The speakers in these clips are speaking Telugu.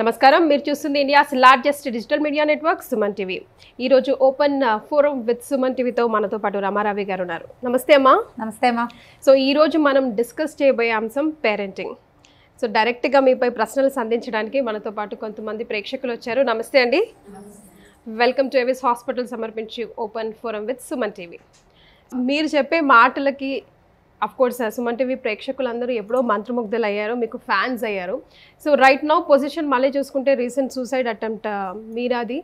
నమస్కారం మీరు చూస్తుంది India's largest digital media network Suman TV ఈరోజు ఓపెన్ ఫోరం విత్ సుమన్ టీవీతో మనతో పాటు రమారావి గారు ఉన్నారు నమస్తే అమ్మా నమస్తే అమ్మా సో ఈరోజు మనం డిస్కస్ చేయబోయే అంశం పేరెంటింగ్ సో డైరెక్ట్గా మీపై ప్రశ్నలు సంధించడానికి మనతో పాటు కొంతమంది ప్రేక్షకులు వచ్చారు నమస్తే అండి వెల్కమ్ టు ఎవిస్ హాస్పిటల్ సమర్పించి open forum with Suman TV మీరు చెప్పే మాటలకి అఫ్ కోర్స్ సుమన్ టీవీ ప్రేక్షకులందరూ ఎప్పుడో మంత్రముగ్ధులు అయ్యారు మీకు ఫ్యాన్స్ అయ్యారు సో రైట్ నౌ పొజిషన్ మళ్ళీ చూసుకుంటే రీసెంట్ సూసైడ్ అటెంప్ట్ మీరాది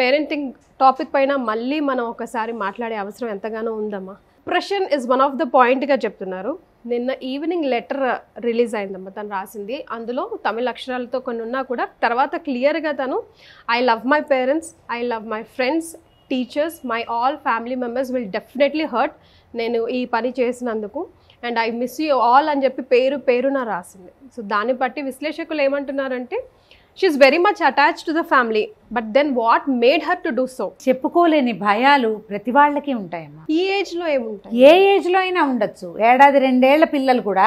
పేరెంటింగ్ టాపిక్ పైన మళ్ళీ మనం ఒకసారి మాట్లాడే అవసరం ఎంతగానో ఉందమ్మా depression is one of the పాయింట్గా చెప్తున్నారు నిన్న ఈవినింగ్ లెటర్ రిలీజ్ అయిందమ్మా తను రాసింది అందులో తమిళ అక్షరాలతో కొన్ని ఉన్నా కూడా తర్వాత క్లియర్గా తను I love my parents I love my friends teachers my all family members will definitely hurt నేను ఈ పని చేసినందుకు and I miss you all అని చెప్పి పేరు పేరున రాసింది సో దాన్ని బట్టి విశ్లేషకులు ఏమంటున్నారంటే she is very much attach to the family but then what made her to do so చెప్పుకోలేని భయాలు ప్రతి వాళ్ళకి ఉంటాయమ్మా ఈ ఏజ్లో ఏముంటాయి ఏ ఏజ్లో అయినా ఉండొచ్చు ఏడాది రెండేళ్ల పిల్లలు కూడా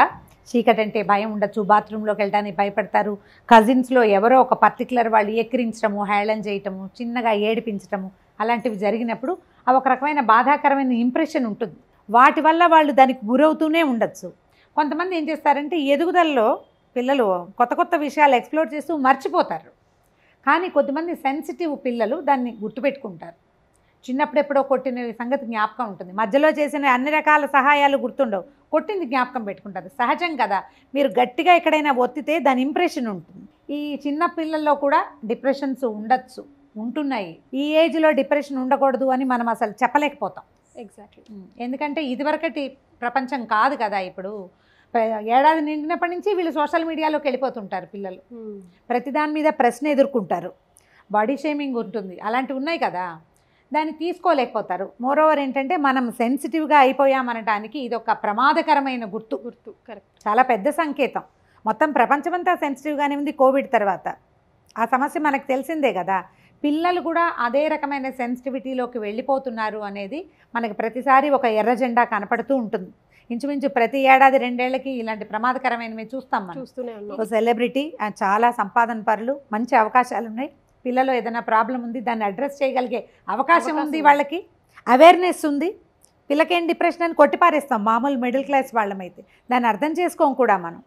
చీకటంటే భయం ఉండొచ్చు బాత్రూంలోకి వెళ్ళడానికి భయపడతారు కజిన్స్లో ఎవరో ఒక పర్టికులర్ వాళ్ళు ఎక్కిరించడము హేళన చేయటము చిన్నగా ఏడిపించటము అలాంటివి జరిగినప్పుడు ఆ ఒక రకమైన బాధాకరమైన ఇంప్రెషన్ ఉంటుంది వాటి వల్ల వాళ్ళు దానికి గురవుతూనే ఉండొచ్చు కొంతమంది ఏం చేస్తారంటే ఎదుగుదలలో పిల్లలు కొత్త కొత్త విషయాలు ఎక్స్ప్లోర్ చేస్తూ మర్చిపోతారు కానీ కొద్దిమంది సెన్సిటివ్ పిల్లలు దాన్ని గుర్తుపెట్టుకుంటారు చిన్నప్పుడెప్పుడో కొట్టిన సంగతి జ్ఞాపకం ఉంటుంది మధ్యలో చేసిన అన్ని రకాల సహాయాలు గుర్తుండవు కొట్టింది జ్ఞాపకం పెట్టుకుంటారు సహజం కదా మీరు గట్టిగా ఎక్కడైనా ఒత్తితే దాని ఇంప్రెషన్ ఉంటుంది ఈ చిన్న పిల్లల్లో కూడా డిప్రెషన్స్ ఉండొచ్చు ఉంటున్నాయి ఈ ఏజ్లో డిప్రెషన్ ఉండకూడదు అని మనం అసలు చెప్పలేకపోతాం ఎగ్జాక్ట్లీ ఎందుకంటే ఇదివరకటి ప్రపంచం కాదు కదా ఇప్పుడు ఏడాది నిండినప్పటి నుంచి వీళ్ళు సోషల్ మీడియాలోకి వెళ్ళిపోతుంటారు పిల్లలు ప్రతిదాని మీద ప్రశ్న ఎదుర్కొంటారు బాడీ షేమింగ్ ఉంటుంది అలాంటివి ఉన్నాయి కదా దాన్ని తీసుకోలేకపోతారు మోరోవర్ ఏంటంటే మనం సెన్సిటివ్గా అయిపోయామనడానికి ఇది ఒక ప్రమాదకరమైన గుర్తు గుర్తు కరెక్ట్ చాలా పెద్ద సంకేతం మొత్తం ప్రపంచమంతా సెన్సిటివ్గానే ఉంది కోవిడ్ తర్వాత ఆ సమస్య మనకు తెలిసిందే కదా పిల్లలు కూడా అదే రకమైన సెన్సిటివిటీలోకి వెళ్ళిపోతున్నారు అనేది మనకి ప్రతిసారి ఒక ఎర్ర జెండా కనపడుతూ ఉంటుంది ఇంచుమించు ప్రతి ఏడాది రెండేళ్లకి ఇలాంటి ప్రమాదకరమైనవి చూస్తాం మనం ఒక సెలబ్రిటీ చాలా సంపాదన పరులు మంచి అవకాశాలు ఉన్నాయి పిల్లలు ఏదైనా ప్రాబ్లం ఉంది దాన్ని అడ్రస్ చేయగలిగే అవకాశం ఉంది వాళ్ళకి అవేర్నెస్ ఉంది పిల్లకేం డిప్రెషన్ అని కొట్టిపారేస్తాం మామూలు మిడిల్ క్లాస్ వాళ్ళమైతే దాన్ని అర్థం చేసుకోం కూడా మనం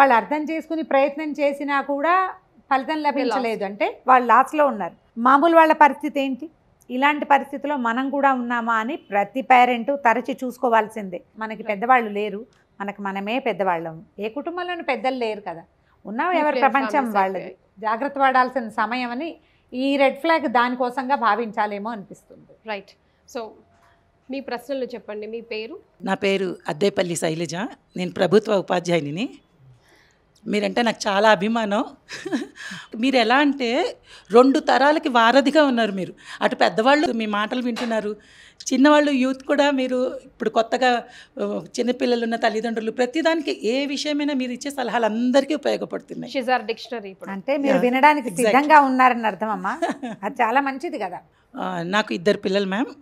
వాళ్ళు అర్థం చేసుకుని ప్రయత్నం చేసినా కూడా ఫలితం లభించలేదు అంటే వాళ్ళు లాస్లో ఉన్నారు మామూలు వాళ్ళ పరిస్థితి ఏంటి ఇలాంటి పరిస్థితిలో మనం కూడా ఉన్నామా అని ప్రతి పేరెంట్ తరచి చూసుకోవాల్సిందే మనకి పెద్దవాళ్ళు లేరు మనకు మనమే పెద్దవాళ్ళం ఏ కుటుంబంలోని పెద్దలు లేరు కదా ఉన్నా ఎవరి ప్రపంచం వాళ్ళది జాగ్రత్త పడాల్సిన సమయం అని ఈ రెడ్ ఫ్లాగ్ దానికోసంగా భావించాలేమో అనిపిస్తుంది రైట్ సో మీ ప్రశ్నలు చెప్పండి మీ పేరు నా పేరు అద్దేపల్లి శైలజ నేను ప్రభుత్వ ఉపాధ్యాయుని మీరంటే నాకు చాలా అభిమానం మీరు ఎలా అంటే రెండు తరాలకి వారధిగా ఉన్నారు మీరు అటు పెద్దవాళ్ళు మీ మాటలు వింటున్నారు చిన్నవాళ్ళు యూత్ కూడా మీరు ఇప్పుడు కొత్తగా చిన్నపిల్లలు ఉన్న తల్లిదండ్రులు ప్రతిదానికి ఏ విషయమైనా మీరు ఇచ్చే సలహాలు అందరికీ ఉపయోగపడుతున్నాయి డిక్షనరీ అంటే మీరు వినడానికి సిద్ధంగా ఉన్నారని అర్థం అమ్మా అది చాలా మంచిది కదా నాకు ఇద్దరు పిల్లలు మ్యామ్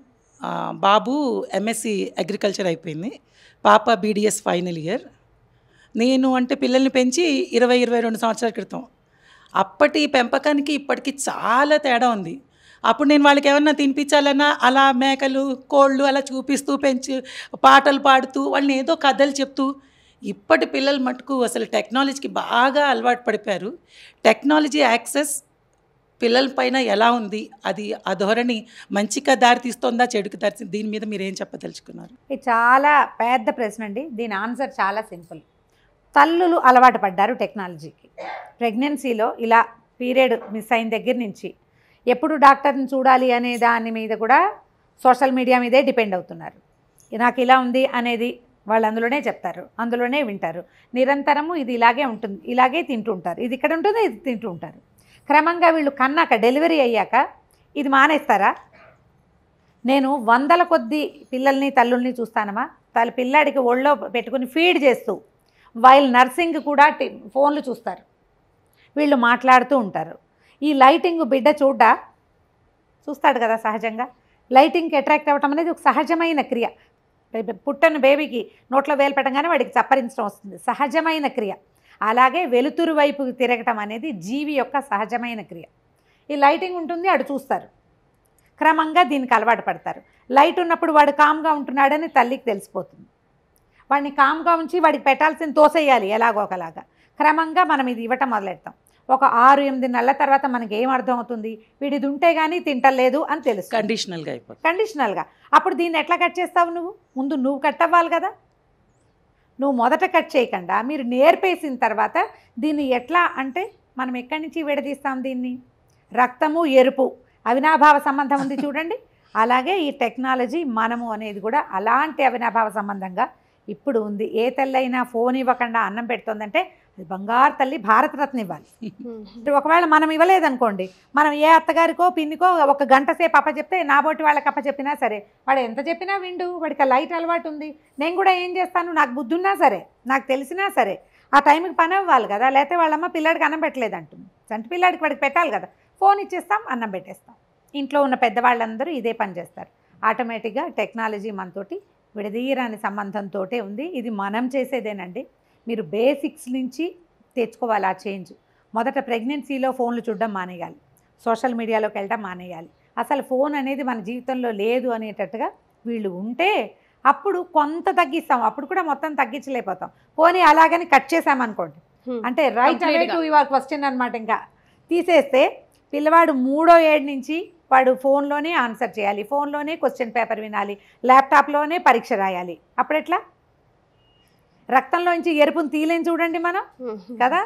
బాబు ఎంఎస్సి అగ్రికల్చర్ అయిపోయింది పాప బీడిఎస్ ఫైనల్ ఇయర్ నేను అంటే పిల్లల్ని పెంచి ఇరవై ఇరవై రెండు సంవత్సరాల క్రితం అప్పటి పెంపకానికి ఇప్పటికీ చాలా తేడా ఉంది అప్పుడు నేను వాళ్ళకి ఏమన్నా తినిపించాలన్నా అలా మేకలు కోళ్ళు అలా చూపిస్తూ పెంచి పాటలు పాడుతూ వాళ్ళని ఏదో కథలు చెప్తూ ఇప్పటి పిల్లల మటుకు అసలు టెక్నాలజీకి బాగా అలవాటు పడిపోయారు టెక్నాలజీ యాక్సెస్ పిల్లల పైన ఎలా ఉంది అది ఆ ధోరణి మంచిగా దారి తీస్తుందా చెడుకు దారి దీని మీద మీరు ఏం చెప్పదలుచుకున్నారు చాలా పెద్ద ప్రశ్న అండి దీని ఆన్సర్ చాలా సింపుల్ తల్లులు అలవాటు పడ్డారు టెక్నాలజీకి ప్రెగ్నెన్సీలో ఇలా పీరియడ్ మిస్ అయిన దగ్గర నుంచి ఎప్పుడు డాక్టర్ని చూడాలి అనే దాని మీద కూడా సోషల్ మీడియా మీదే డిపెండ్ అవుతున్నారు నాకు ఇలా ఉంది అనేది వాళ్ళు అందులోనే చెప్తారు అందులోనే వింటారు నిరంతరము ఇది ఇలాగే ఉంటుంది ఇలాగే తింటూ ఉంటారు ఇది ఇక్కడ ఉంటుంది ఇది తింటూ ఉంటారు క్రమంగా వీళ్ళు కన్నాక డెలివరీ అయ్యాక ఇది మానేస్తారా నేను వందల కొద్ది పిల్లల్ని తల్లుల్ని చూస్తానమా తల పిల్లాడికి ఒళ్ళో పెట్టుకుని ఫీడ్ చేస్తూ వైల్ నర్సింగ్ కూడా ఫోన్లు చూస్తారు వీళ్ళు మాట్లాడుతూ ఉంటారు ఈ లైటింగ్ బిడ్డ చూడ్డ చూస్తాడు కదా సహజంగా లైటింగ్కి అట్రాక్ట్ అవ్వటం అనేది ఒక సహజమైన క్రియ పుట్టని బేబీకి నోట్లో వేలు పెట్టగానే వాడికి చప్పరించడం వస్తుంది సహజమైన క్రియ అలాగే వెలుతురు వైపు తిరగటం అనేది జీవి యొక్క సహజమైన క్రియ ఈ లైటింగ్ ఉంటుంది అటు చూస్తారు క్రమంగా దీనికి అలవాటు పడతారు లైట్ ఉన్నప్పుడు వాడు కామ్గా ఉంటున్నాడని తల్లికి తెలిసిపోతుంది వాడిని కామ్గా ఉంచి వాడికి పెట్టాల్సిన తోసేయాలి ఎలాగో ఒకలాగా క్రమంగా మనం ఇది ఇవ్వటం మొదలెడతాం ఒక ఆరు ఎనిమిది నెలల తర్వాత మనకి ఏం అర్థం అవుతుంది వీడు ఇది ఉంటే కానీ తింటలేదు అని తెలుసు కండిషనల్గా అయిపోతుంది కండిషనల్గా అప్పుడు దీన్ని ఎట్లా కట్ చేస్తావు నువ్వు ముందు నువ్వు కట్ అవ్వాలి కదా నువ్వు మొదట కట్ చేయకుండా మీరు నేర్పేసిన తర్వాత దీన్ని ఎట్లా అంటే మనం ఎక్కడి నుంచి విడదీస్తాం దీన్ని రక్తము ఎరుపు అవినాభావ సంబంధం ఉంది చూడండి అలాగే ఈ టెక్నాలజీ మనము అనేది కూడా అలాంటి అవినాభావ సంబంధంగా ఇప్పుడు ఉంది ఏ అయినా ఫోన్ ఇవ్వకుండా అన్నం పెడుతుందంటే అది బంగారు తల్లి భారతరత్న ఇవ్వాలి ఒకవేళ మనం ఇవ్వలేదనుకోండి మనం ఏ అత్తగారికో పిన్నికో ఒక గంట సేపు అప్ప చెప్తే నా బోటి వాళ్ళకి అప్ప చెప్పినా సరే వాడు ఎంత చెప్పినా విండు వాడికి లైట్ అలవాటు ఉంది నేను కూడా ఏం చేస్తాను నాకు బుద్ధున్నా సరే నాకు తెలిసినా సరే ఆ టైంకి పని అవ్వాలి కదా లేకపోతే వాళ్ళమ్మ పిల్లాడికి అన్నం పెట్టలేదు అంటుంది చంటి పిల్లాడికి వాడికి పెట్టాలి కదా ఫోన్ ఇచ్చేస్తాం అన్నం పెట్టేస్తాం ఇంట్లో ఉన్న పెద్దవాళ్ళందరూ ఇదే పని చేస్తారు ఆటోమేటిక్గా టెక్నాలజీ మనతోటి విడదీయరాని సంబంధంతో ఉంది ఇది మనం చేసేదేనండి మీరు బేసిక్స్ నుంచి తెచ్చుకోవాలి ఆ చేంజ్ మొదట ప్రెగ్నెన్సీలో ఫోన్లు చూడడం మానేయాలి సోషల్ మీడియాలోకి వెళ్ళడం మానేయాలి అసలు ఫోన్ అనేది మన జీవితంలో లేదు అనేటట్టుగా వీళ్ళు ఉంటే అప్పుడు కొంత తగ్గిస్తాం అప్పుడు కూడా మొత్తం తగ్గించలేకపోతాం పోనీ అలాగని కట్ చేసామనుకోండి అంటే right away to your question అనమాట ఇంకా తీసేస్తే పిల్లవాడు మూడో ఏడు నుంచి వాడు ఫోన్లోనే ఆన్సర్ చేయాలి ఫోన్లోనే క్వశ్చన్ పేపర్ వినాలి ల్యాప్టాప్లోనే పరీక్ష రాయాలి అప్పుడెట్లా రక్తంలోంచి ఎరుపును తీయలేని చూడండి మనం కదా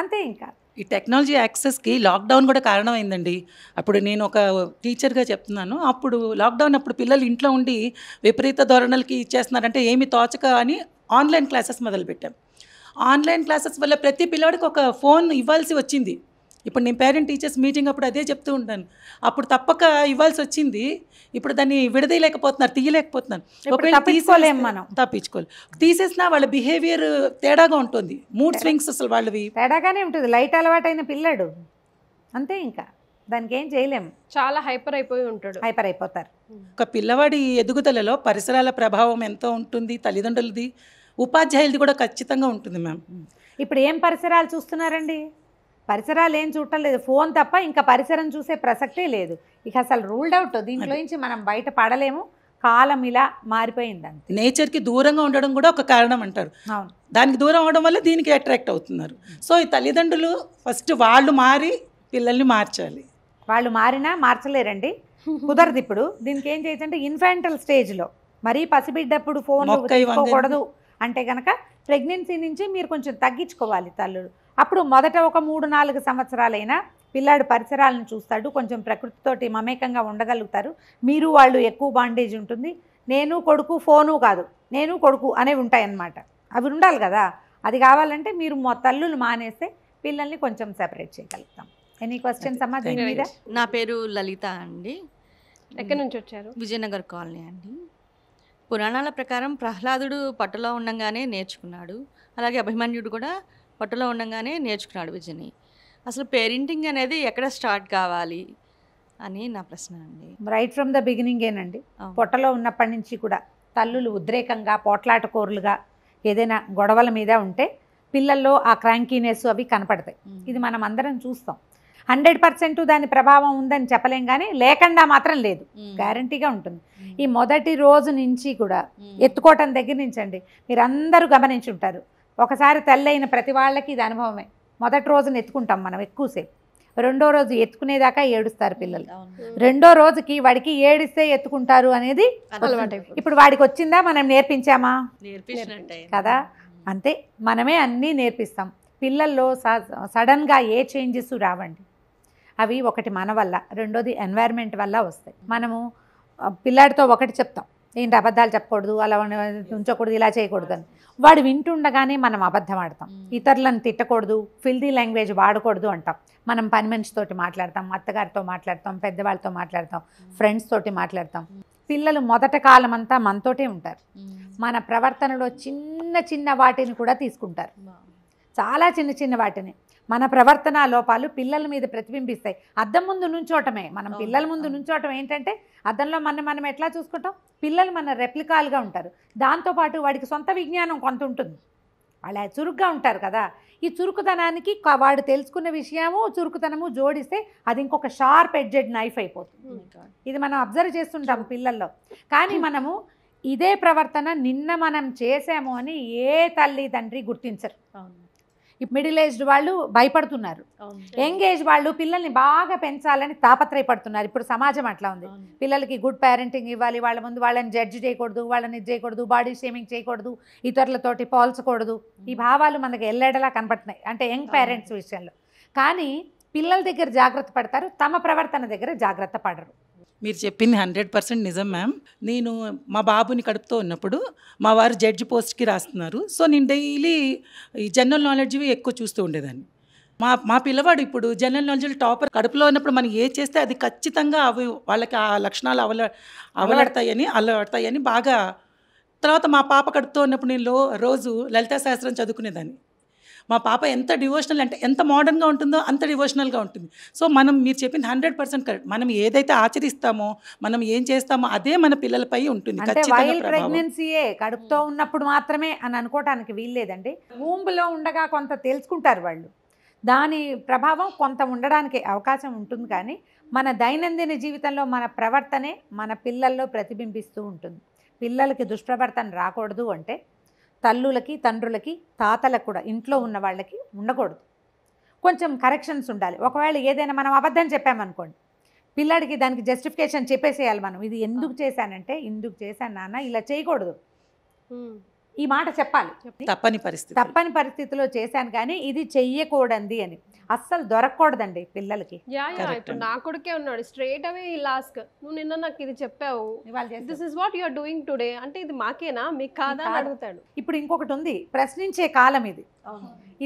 అంతే ఇంకా ఈ టెక్నాలజీ యాక్సెస్కి లాక్డౌన్ కూడా కారణమైందండి అప్పుడు నేను ఒక టీచర్గా చెప్తున్నాను అప్పుడు లాక్డౌన్ అప్పుడు పిల్లలు ఇంట్లో ఉండి విపరీత ధోరణులకి ఇచ్చేస్తున్నారంటే ఏమి తోచక అని ఆన్లైన్ క్లాసెస్ మొదలుపెట్టాం ఆన్లైన్ క్లాసెస్ వల్ల ప్రతి పిల్లవాడికి ఒక ఫోన్ ఇవ్వాల్సి వచ్చింది ఇప్పుడు నేను పేరెంట్ టీచర్స్ మీటింగ్ అప్పుడు అదే చెప్తూ ఉంటాను అప్పుడు తప్పక ఇవ్వాల్సి వచ్చింది ఇప్పుడు దాన్ని విడదీయలేకపోతున్నారు తీయలేకపోతున్నాను తీసుకోలేము మనం తప్పించుకోలేము తీసేసినా వాళ్ళ బిహేవియర్ తేడాగా ఉంటుంది మూడ్ స్వింగ్స్ అసలు వాళ్ళవి తేడాగానే ఉంటుంది లైట్ అలవాటైన పిల్లాడు అంతే ఇంకా దానికి ఏం చేయలేము చాలా హైపర్ అయిపోయి ఉంటాడు హైపర్ అయిపోతారు ఒక పిల్లవాడి ఎదుగుదలలో పరిసరాల ప్రభావం ఎంతో ఉంటుంది తల్లిదండ్రులది ఉపాధ్యాయులది కూడా ఖచ్చితంగా ఉంటుంది మ్యామ్ ఇప్పుడు ఏం పరిసరాలు చూస్తున్నారండి పరిసరాలు ఏం చూడటం లేదు ఫోన్ తప్ప ఇంకా పరిసరం చూసే ప్రసక్తే లేదు ఇక అసలు రూల్డ్ అవుట్ దీంట్లో నుంచి మనం బయట పడలేము కాలం ఇలా మారిపోయింది అంతే నేచర్కి దూరంగా ఉండడం కూడా ఒక కారణం అంటారు దానికి దూరం అవడం వల్ల దీనికి అట్రాక్ట్ అవుతున్నారు సో ఈ తల్లిదండ్రులు ఫస్ట్ వాళ్ళు మారి పిల్లల్ని మార్చాలి వాళ్ళు మారినా మార్చలేరండి కుదరదు ఇప్పుడు దీనికి ఏం చేయొచ్చంటే ఇన్ఫాంటల్ స్టేజ్లో మరీ పసిబిడ్డప్పుడు ఫోన్ తీసుకోకూడదు అంటే కనుక ప్రెగ్నెన్సీ నుంచి మీరు కొంచెం తగ్గించుకోవాలి తల్లు అప్పుడు మొదట ఒక మూడు నాలుగు సంవత్సరాలైనా పిల్లాడు పరిసరాలను చూస్తాడు కొంచెం ప్రకృతితోటి మమేకంగా ఉండగలుగుతారు మీరు వాళ్ళు ఎక్కువ బాండేజ్ ఉంటుంది నేను కొడుకు ఫోను కాదు నేను కొడుకు అనేవి ఉంటాయన్నమాట అవి ఉండాలి కదా అది కావాలంటే మీరు మా తల్లులు మానేస్తే పిల్లల్ని కొంచెం సెపరేట్ చేయగలుగుతాం ఎనీ క్వశ్చన్స్ అమ్మా దీని మీద నా పేరు లలిత అండి ఎక్కడి నుంచి వచ్చారు విజయనగర్ కాలనీ అండి పురాణాల ప్రకారం ప్రహ్లాదుడు పట్టులో ఉండగానే నేర్చుకున్నాడు అలాగే అభిమన్యుడు కూడా పట్టులో ఉండగానే నేర్చుకున్నాడు విజయని అసలు పేరెంటింగ్ అనేది ఎక్కడ స్టార్ట్ కావాలి అని నా ప్రశ్న అండి రైట్ ఫ్రమ్ ద బిగినింగేనండి పొట్టలో ఉన్నప్పటి నుంచి కూడా తల్లులు ఉద్రేకంగా పోట్లాటకోరులుగా ఏదైనా గొడవల మీద ఉంటే పిల్లల్లో ఆ క్రాంకీనెస్ అవి కనపడతాయి ఇది మనం అందరం చూస్తాం హండ్రెడ్ పర్సెంట్ దాని ప్రభావం ఉందని చెప్పలేం కానీ లేకుండా మాత్రం లేదు గ్యారంటీగా ఉంటుంది ఈ మొదటి రోజు నుంచి కూడా ఎత్తుకోవటం దగ్గర నుంచి అండి మీరందరూ ఉంటారు ఒకసారి తల్లి అయిన ప్రతి వాళ్ళకి ఇది అనుభవమే మొదటి రోజున ఎత్తుకుంటాం మనం ఎక్కువసేపు రెండో రోజు ఎత్తుకునేదాకా ఏడుస్తారు పిల్లలు రెండో రోజుకి వాడికి ఏడిస్తే ఎత్తుకుంటారు అనేది ఇప్పుడు వాడికి వచ్చిందా మనం నేర్పించామా కదా అంతే మనమే అన్నీ నేర్పిస్తాం పిల్లల్లో సడన్గా ఏ చేంజెస్ రావండి అవి ఒకటి మన వల్ల రెండోది ఎన్వైర్న్మెంట్ వల్ల వస్తాయి మనము పిల్లాడితో ఒకటి చెప్తాం ఏంటి అబద్ధాలు చెప్పకూడదు అలా ఉంచకూడదు ఇలా చేయకూడదు అని వాడు వింటుండగానే మనం అబద్ధం ఆడతాం ఇతరులను తిట్టకూడదు ఫిల్దీ లాంగ్వేజ్ వాడకూడదు అంటాం మనం పని మనిషితోటి మాట్లాడతాం అత్తగారితో మాట్లాడతాం పెద్దవాళ్ళతో మాట్లాడతాం ఫ్రెండ్స్ తోటి మాట్లాడతాం పిల్లలు మొదట కాలం అంతా మనతోటే ఉంటారు మన ప్రవర్తనలో చిన్న చిన్న వాటిని కూడా తీసుకుంటారు చాలా చిన్న చిన్న వాటిని మన ప్రవర్తన లోపాలు పిల్లల మీద ప్రతిబింబిస్తాయి అద్దం ముందు నుంచోటమే మనం పిల్లల ముందు నుంచోటం ఏంటంటే అద్దంలో మనం మనం ఎట్లా చూసుకుంటాం పిల్లలు మన రెప్లికాలుగా ఉంటారు దాంతోపాటు వాడికి సొంత విజ్ఞానం కొంత ఉంటుంది వాళ్ళు చురుగ్గా ఉంటారు కదా ఈ చురుకుతనానికి వాడు తెలుసుకున్న విషయము చురుకుతనము జోడిస్తే అది ఇంకొక షార్ప్ ఎడ్జెడ్ నైఫ్ అయిపోతుంది oh ఇది మనం అబ్జర్వ్ చేస్తుంటాం పిల్లల్లో కానీ hmm. మనము ఇదే ప్రవర్తన నిన్న మనం చేసాము అని ఏ తల్లి తండ్రి గుర్తించరు మిడిల్ ఏజ్డ్ వాళ్ళు భయపడుతున్నారు యంగ్ ఏజ్ వాళ్ళు పిల్లల్ని బాగా పెంచాలని తాపత్రయపడుతున్నారు ఇప్పుడు సమాజం అట్లా ఉంది పిల్లలకి గుడ్ పేరెంటింగ్ ఇవ్వాలి వాళ్ళ ముందు వాళ్ళని జడ్జ్ చేయకూడదు వాళ్ళని ఇది చేయకూడదు బాడీ షేమింగ్ చేయకూడదు ఇతరులతోటి పోల్చకూడదు ఈ భావాలు మనకి ఎల్లెడలా కనపడుతున్నాయి అంటే యంగ్ పేరెంట్స్ విషయంలో కానీ పిల్లల దగ్గర జాగ్రత్త పడతారు తమ ప్రవర్తన దగ్గర జాగ్రత్త పడరు మీరు చెప్పింది హండ్రెడ్ పర్సెంట్ నిజం మ్యామ్ నేను మా బాబుని కడుపుతో ఉన్నప్పుడు మా వారు జడ్జి పోస్ట్కి రాస్తున్నారు సో నేను డైలీ ఈ జనరల్ నాలెడ్జ్వి ఎక్కువ చూస్తూ ఉండేదాన్ని మా మా పిల్లవాడు ఇప్పుడు జనరల్ నాలెడ్జ్ టాపర్ కడుపులో ఉన్నప్పుడు మనం ఏ చేస్తే అది ఖచ్చితంగా అవి వాళ్ళకి ఆ లక్షణాలు అవల అవలడతాయని అలవడతాయని బాగా తర్వాత మా పాప కడుపుతో ఉన్నప్పుడు నేను రోజు లలితా శాస్త్రం చదువుకునేదాన్ని మా పాప ఎంత డివోషనల్ అంటే ఎంత మోడర్న్గా ఉంటుందో అంత డివోషనల్గా ఉంటుంది సో మనం మీరు చెప్పింది హండ్రెడ్ పర్సెంట్ కరెక్ట్ మనం ఏదైతే ఆచరిస్తామో మనం ఏం చేస్తామో అదే మన పిల్లలపై ఉంటుంది ప్రెగ్నెన్సీయే కడుపుతో ఉన్నప్పుడు మాత్రమే అని అనుకోవటానికి వీల్లేదండి ఊంబులో ఉండగా కొంత తెలుసుకుంటారు వాళ్ళు దాని ప్రభావం కొంత ఉండడానికి అవకాశం ఉంటుంది కానీ మన దైనందిన జీవితంలో మన ప్రవర్తనే మన పిల్లల్లో ప్రతిబింబిస్తూ ఉంటుంది పిల్లలకి దుష్ప్రవర్తన రాకూడదు అంటే తల్లులకి తండ్రులకి తాతలకు కూడా ఇంట్లో ఉన్న వాళ్ళకి ఉండకూడదు కొంచెం కరెక్షన్స్ ఉండాలి ఒకవేళ ఏదైనా మనం అబద్ధం చెప్పామనుకోండి పిల్లాడికి దానికి జస్టిఫికేషన్ చెప్పేసేయాలి మనం ఇది ఎందుకు చేశానంటే ఇందుకు చేశాను నాన్న ఇలా చేయకూడదు ఈ మాట చెప్పాలి తప్పని పరిస్థితి తప్పని పరిస్థితిలో చేశాను కానీ ఇది చెయ్యకూడదు అని అస్సలు దొరకకూడదండి పిల్లలకి నా కొడుకే ఉన్నాడు స్ట్రేట్ అవే ఈ లాస్క్ నువ్వు నిన్న నాకు ఇది చెప్పావు this is what you're doing today అంటే ఇది మాకేనా మీకు కాదా అడుగుతాడు ఇప్పుడు ఇంకొకటి ఉంది ప్రశ్నించే కాలం ఇది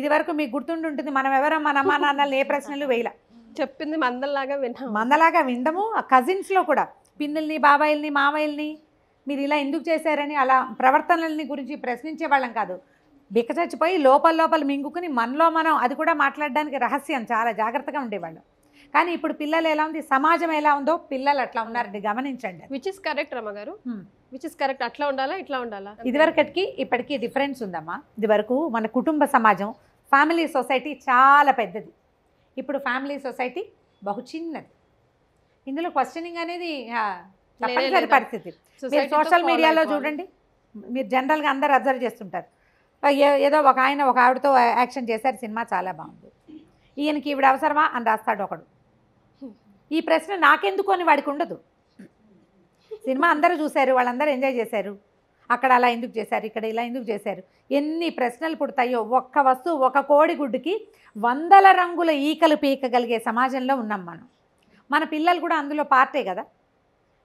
ఇది వరకు మీకు ఉంటుంది మనం ఎవరో మన అమ్మ నాన్నలు ఏ ప్రశ్నలు వేయలే చెప్పింది మందలాగా విన్నాం మందలాగా వినడము కజిన్స్ లో కూడా పిన్నుల్ని బాబాయిల్ని మామయ్యల్ని మీరు ఇలా ఎందుకు చేశారని అలా ప్రవర్తనలని గురించి ప్రశ్నించే వాళ్ళం కాదు చచ్చిపోయి లోపల లోపల మింగుకుని మనలో మనం అది కూడా మాట్లాడడానికి రహస్యం చాలా జాగ్రత్తగా ఉండేవాళ్ళం కానీ ఇప్పుడు పిల్లలు ఎలా ఉంది సమాజం ఎలా ఉందో పిల్లలు అట్లా ఉన్నారండి గమనించండి విచ్ ఇస్ కరెక్ట్ రమ్మగారు విచ్ ఇస్ కరెక్ట్ అట్లా ఉండాలా ఇట్లా ఉండాలా ఇదివరకటికి ఇప్పటికీ డిఫరెన్స్ ఉందమ్మా ఇదివరకు మన కుటుంబ సమాజం ఫ్యామిలీ సొసైటీ చాలా పెద్దది ఇప్పుడు ఫ్యామిలీ సొసైటీ బహు చిన్నది ఇందులో క్వశ్చనింగ్ అనేది తప్పనిసరి పరిస్థితి మీరు సోషల్ మీడియాలో చూడండి మీరు జనరల్గా అందరు అబ్జర్వ్ చేస్తుంటారు ఏదో ఒక ఆయన ఒక ఆవిడతో యాక్షన్ చేశారు సినిమా చాలా బాగుంది ఈయనకి ఈవిడ అవసరమా అని రాస్తాడు ఒకడు ఈ ప్రశ్న నాకెందుకు అని వాడికి ఉండదు సినిమా అందరూ చూశారు వాళ్ళందరూ ఎంజాయ్ చేశారు అక్కడ అలా ఎందుకు చేశారు ఇక్కడ ఇలా ఎందుకు చేశారు ఎన్ని ప్రశ్నలు పుడతాయో ఒక్క వస్తువు ఒక కోడిగుడ్డుకి వందల రంగుల ఈకలు పీకగలిగే సమాజంలో ఉన్నాం మనం మన పిల్లలు కూడా అందులో పార్టే కదా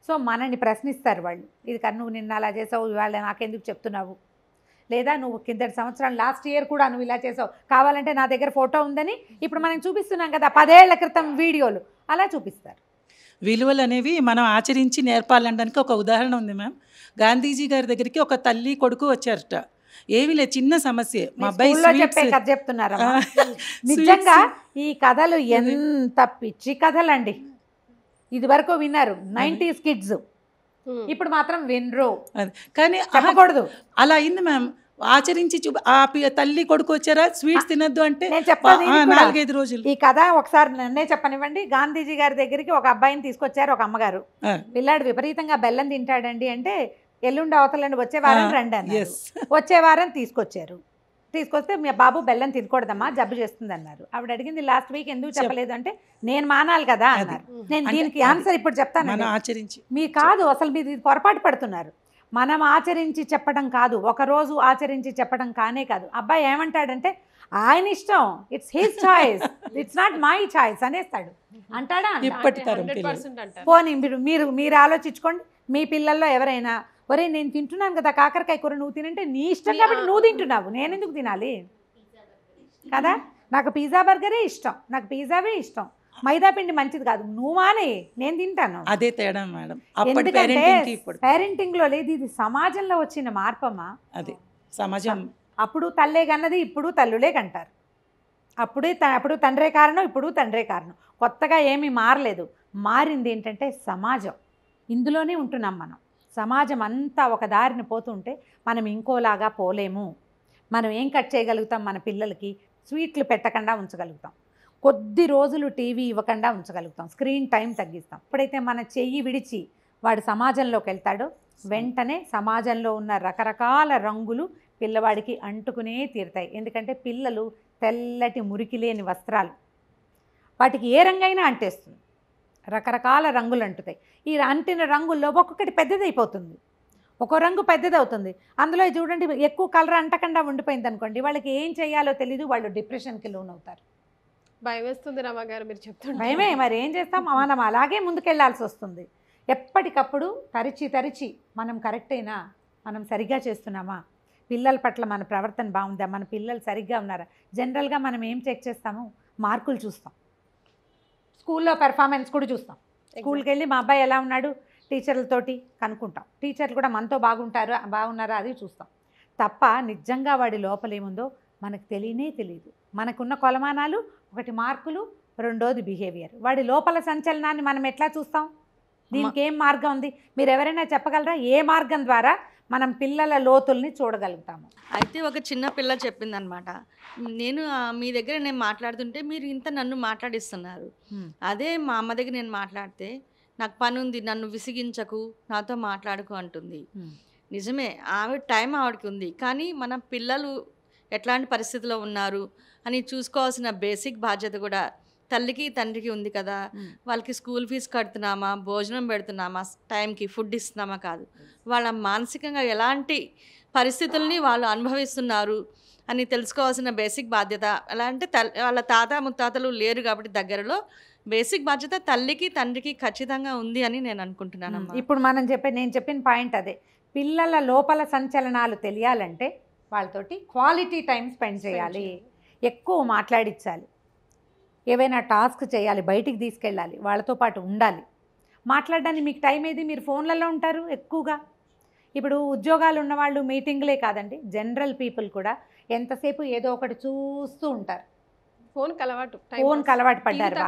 సో మనని ప్రశ్నిస్తారు వాళ్ళు ఇది కన్ను నిన్న అలా చేసావు ఇవాళ నాకెందుకు చెప్తున్నావు లేదా నువ్వు కిందటి సంవత్సరం లాస్ట్ ఇయర్ కూడా నువ్వు ఇలా చేసావు కావాలంటే నా దగ్గర ఫోటో ఉందని ఇప్పుడు మనం చూపిస్తున్నాం కదా పదేళ్ల క్రితం వీడియోలు అలా చూపిస్తారు విలువలు అనేవి మనం ఆచరించి నేర్పాలనడానికి ఒక ఉదాహరణ ఉంది మ్యామ్ గాంధీజీ గారి దగ్గరికి ఒక తల్లి కొడుకు వచ్చారట ఏమి లేదు చిన్న సమస్య మా అబ్బాయి చెప్తున్నారు నిజంగా ఈ కథలు ఎంత పిచ్చి కథలండి ఇది వరకు విన్నారు నైంటీస్ కిడ్స్ ఇప్పుడు మాత్రం వినరు కానీ అనకూడదు అలా అయింది మ్యామ్ ఆచరించి చూ ఆ తల్లి కొడుకు వచ్చారా స్వీట్స్ తినద్దు అంటే నాలుగైదు రోజులు ఈ కథ ఒకసారి నన్నే చెప్పనివ్వండి గాంధీజీ గారి దగ్గరికి ఒక అబ్బాయిని తీసుకొచ్చారు ఒక అమ్మగారు పిల్లాడు విపరీతంగా బెల్లం తింటాడండి అంటే ఎల్లుండి అవతలండి వచ్చే వారం రండి వచ్చే వారం తీసుకొచ్చారు తీసుకొస్తే మీ బాబు బెల్లం తినకూడదమ్మా జబ్బు చేస్తుంది అన్నారు ఆవిడ అడిగింది లాస్ట్ వీక్ ఎందుకు చెప్పలేదు అంటే నేను మానాలి కదా అన్నారు నేను దీనికి ఆన్సర్ ఇప్పుడు చెప్తాను ఆచరించి మీ కాదు అసలు మీరు పొరపాటు పడుతున్నారు మనం ఆచరించి చెప్పడం కాదు ఒకరోజు ఆచరించి చెప్పడం కానే కాదు అబ్బాయి ఏమంటాడంటే ఆయన ఇష్టం it's his choice it's not my choice అనేస్తాడు అంటాడా పోనీ మీరు మీరు మీరు ఆలోచించుకోండి మీ పిల్లల్లో ఎవరైనా ఒరే నేను తింటున్నాను కదా కాకరకాయ కూర నువ్వు తినంటే నీ ఇష్టం కాబట్టి నువ్వు తింటున్నావు నేను ఎందుకు తినాలి కదా నాకు పిజ్జా బర్గరే ఇష్టం నాకు పిజ్జావే ఇష్టం మైదా పిండి మంచిది కాదు నువ్వు మానే నేను తింటాను అదే తేడా మేడం ఎందుకంటే పేరెంటింగ్ లో లేదు ఇది సమాజంలో వచ్చిన మార్పమ్మా అదే సమాజం అప్పుడు తల్లే కన్నది ఇప్పుడు తల్లులే కంటారు అప్పుడే అప్పుడు తండ్రే కారణం ఇప్పుడు తండ్రే కారణం కొత్తగా ఏమీ మారలేదు మారింది ఏంటంటే సమాజం ఇందులోనే ఉంటున్నాం మనం సమాజం అంతా ఒక దారిని పోతుంటే మనం ఇంకోలాగా పోలేము మనం ఏం కట్ చేయగలుగుతాం మన పిల్లలకి స్వీట్లు పెట్టకుండా ఉంచగలుగుతాం కొద్ది రోజులు టీవీ ఇవ్వకుండా ఉంచగలుగుతాం స్క్రీన్ టైం తగ్గిస్తాం ఎప్పుడైతే మన చెయ్యి విడిచి వాడు సమాజంలోకి వెళ్తాడో వెంటనే సమాజంలో ఉన్న రకరకాల రంగులు పిల్లవాడికి అంటుకునే తీరుతాయి ఎందుకంటే పిల్లలు తెల్లటి మురికి లేని వస్త్రాలు వాటికి ఏ రంగైనా అంటేస్తుంది రకరకాల రంగులు అంటుతాయి ఈ అంటిన రంగుల్లో ఒక్కొక్కటి పెద్దదైపోతుంది ఒక్కో రంగు పెద్దదవుతుంది అందులో చూడండి ఎక్కువ కలర్ అంటకుండా ఉండిపోయింది అనుకోండి వాళ్ళకి ఏం చేయాలో తెలీదు వాళ్ళు డిప్రెషన్కి లోన్ అవుతారు భయం వేస్తుంది రమ్మగారు మీరు చెప్తున్నారు భయమే మరి ఏం చేస్తాం మనం అలాగే ముందుకెళ్లాల్సి వస్తుంది ఎప్పటికప్పుడు తరిచి తరిచి మనం కరెక్టైనా మనం సరిగ్గా చేస్తున్నామా పిల్లల పట్ల మన ప్రవర్తన బాగుందా మన పిల్లలు సరిగ్గా ఉన్నారా జనరల్గా మనం ఏం చెక్ చేస్తాము మార్కులు చూస్తాం స్కూల్లో పెర్ఫార్మెన్స్ కూడా చూస్తాం స్కూల్కి వెళ్ళి మా అబ్బాయి ఎలా ఉన్నాడు టీచర్లతోటి కనుక్కుంటాం టీచర్లు కూడా మనతో బాగుంటారు బాగున్నారా అది చూస్తాం తప్ప నిజంగా వాడి లోపలేముందో మనకు తెలియనే తెలియదు మనకున్న కొలమానాలు ఒకటి మార్కులు రెండోది బిహేవియర్ వాడి లోపల సంచలనాన్ని మనం ఎట్లా చూస్తాం దీనికి ఏం మార్గం ఉంది మీరు ఎవరైనా చెప్పగలరా ఏ మార్గం ద్వారా మనం పిల్లల లోతుల్ని చూడగలుగుతాము అయితే ఒక చిన్న పిల్ల చెప్పిందనమాట నేను మీ దగ్గర నేను మాట్లాడుతుంటే మీరు ఇంత నన్ను మాట్లాడిస్తున్నారు అదే మా అమ్మ దగ్గర నేను మాట్లాడితే నాకు పని ఉంది నన్ను విసిగించకు నాతో మాట్లాడుకు అంటుంది నిజమే ఆవిడ టైం ఆవిడకి ఉంది కానీ మన పిల్లలు ఎట్లాంటి పరిస్థితిలో ఉన్నారు అని చూసుకోవాల్సిన బేసిక్ బాధ్యత కూడా తల్లికి తండ్రికి ఉంది కదా వాళ్ళకి స్కూల్ ఫీజు కడుతున్నామా భోజనం పెడుతున్నామా టైంకి ఫుడ్ ఇస్తున్నామా కాదు వాళ్ళ మానసికంగా ఎలాంటి పరిస్థితుల్ని వాళ్ళు అనుభవిస్తున్నారు అని తెలుసుకోవాల్సిన బేసిక్ బాధ్యత ఎలా అంటే వాళ్ళ తాత ముత్తాతలు లేరు కాబట్టి దగ్గరలో బేసిక్ బాధ్యత తల్లికి తండ్రికి ఖచ్చితంగా ఉంది అని నేను అనుకుంటున్నాను ఇప్పుడు మనం చెప్పే నేను చెప్పిన పాయింట్ అదే పిల్లల లోపల సంచలనాలు తెలియాలంటే వాళ్ళతోటి క్వాలిటీ టైం స్పెండ్ చేయాలి ఎక్కువ మాట్లాడించాలి ఏవైనా టాస్క్ చేయాలి బయటికి తీసుకెళ్ళాలి వాళ్ళతో పాటు ఉండాలి మాట్లాడడానికి మీకు టైం ఏది మీరు ఫోన్లలో ఉంటారు ఎక్కువగా ఇప్పుడు ఉద్యోగాలు ఉన్నవాళ్ళు మీటింగ్లే కాదండి జనరల్ పీపుల్ కూడా ఎంతసేపు ఏదో ఒకటి చూస్తూ ఉంటారు ఫోన్ కలవాటు ఫోన్ కలవాటు పడ్డారు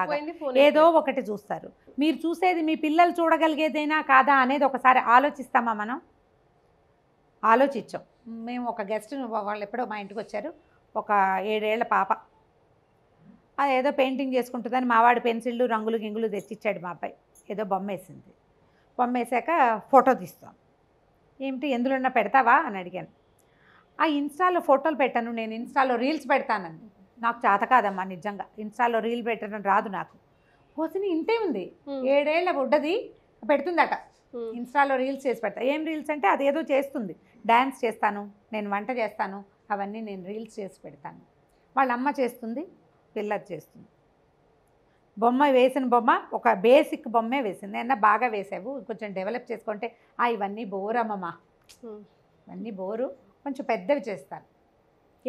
ఏదో ఒకటి చూస్తారు మీరు చూసేది మీ పిల్లలు చూడగలిగేదేనా కాదా అనేది ఒకసారి ఆలోచిస్తామా మనం ఆలోచించాం మేము ఒక గెస్ట్ వాళ్ళు ఎప్పుడో మా ఇంటికి వచ్చారు ఒక ఏడేళ్ల పాప అది ఏదో పెయింటింగ్ చేసుకుంటుందని మావాడి పెన్సిళ్ళు రంగులు గింగులు తెచ్చిచ్చాడు మా అబ్బాయి ఏదో బొమ్మ వేసింది బొమ్మ వేసాక ఫోటో తీస్తాం ఏమిటి ఎందులోన్నా పెడతావా అని అడిగాను ఆ ఇన్స్టాలో ఫోటోలు పెట్టాను నేను ఇన్స్టాలో రీల్స్ పెడతానండి నాకు చేత కాదమ్మా నిజంగా ఇన్స్టాలో రీల్ పెట్టడం రాదు నాకు కోసిని ఇంతే ఉంది ఏడేళ్ళ బుడ్డది పెడుతుందట ఇన్స్టాలో రీల్స్ చేసి పెడతా ఏం రీల్స్ అంటే అది ఏదో చేస్తుంది డ్యాన్స్ చేస్తాను నేను వంట చేస్తాను అవన్నీ నేను రీల్స్ చేసి పెడతాను వాళ్ళ అమ్మ చేస్తుంది పిల్లర్ చేస్తుంది బొమ్మ వేసిన బొమ్మ ఒక బేసిక్ బొమ్మే వేసింది అన్న బాగా వేసావు కొంచెం డెవలప్ చేసుకుంటే ఆ ఇవన్నీ బోరు అమ్మమ్మా ఇవన్నీ బోరు కొంచెం పెద్దవి చేస్తాను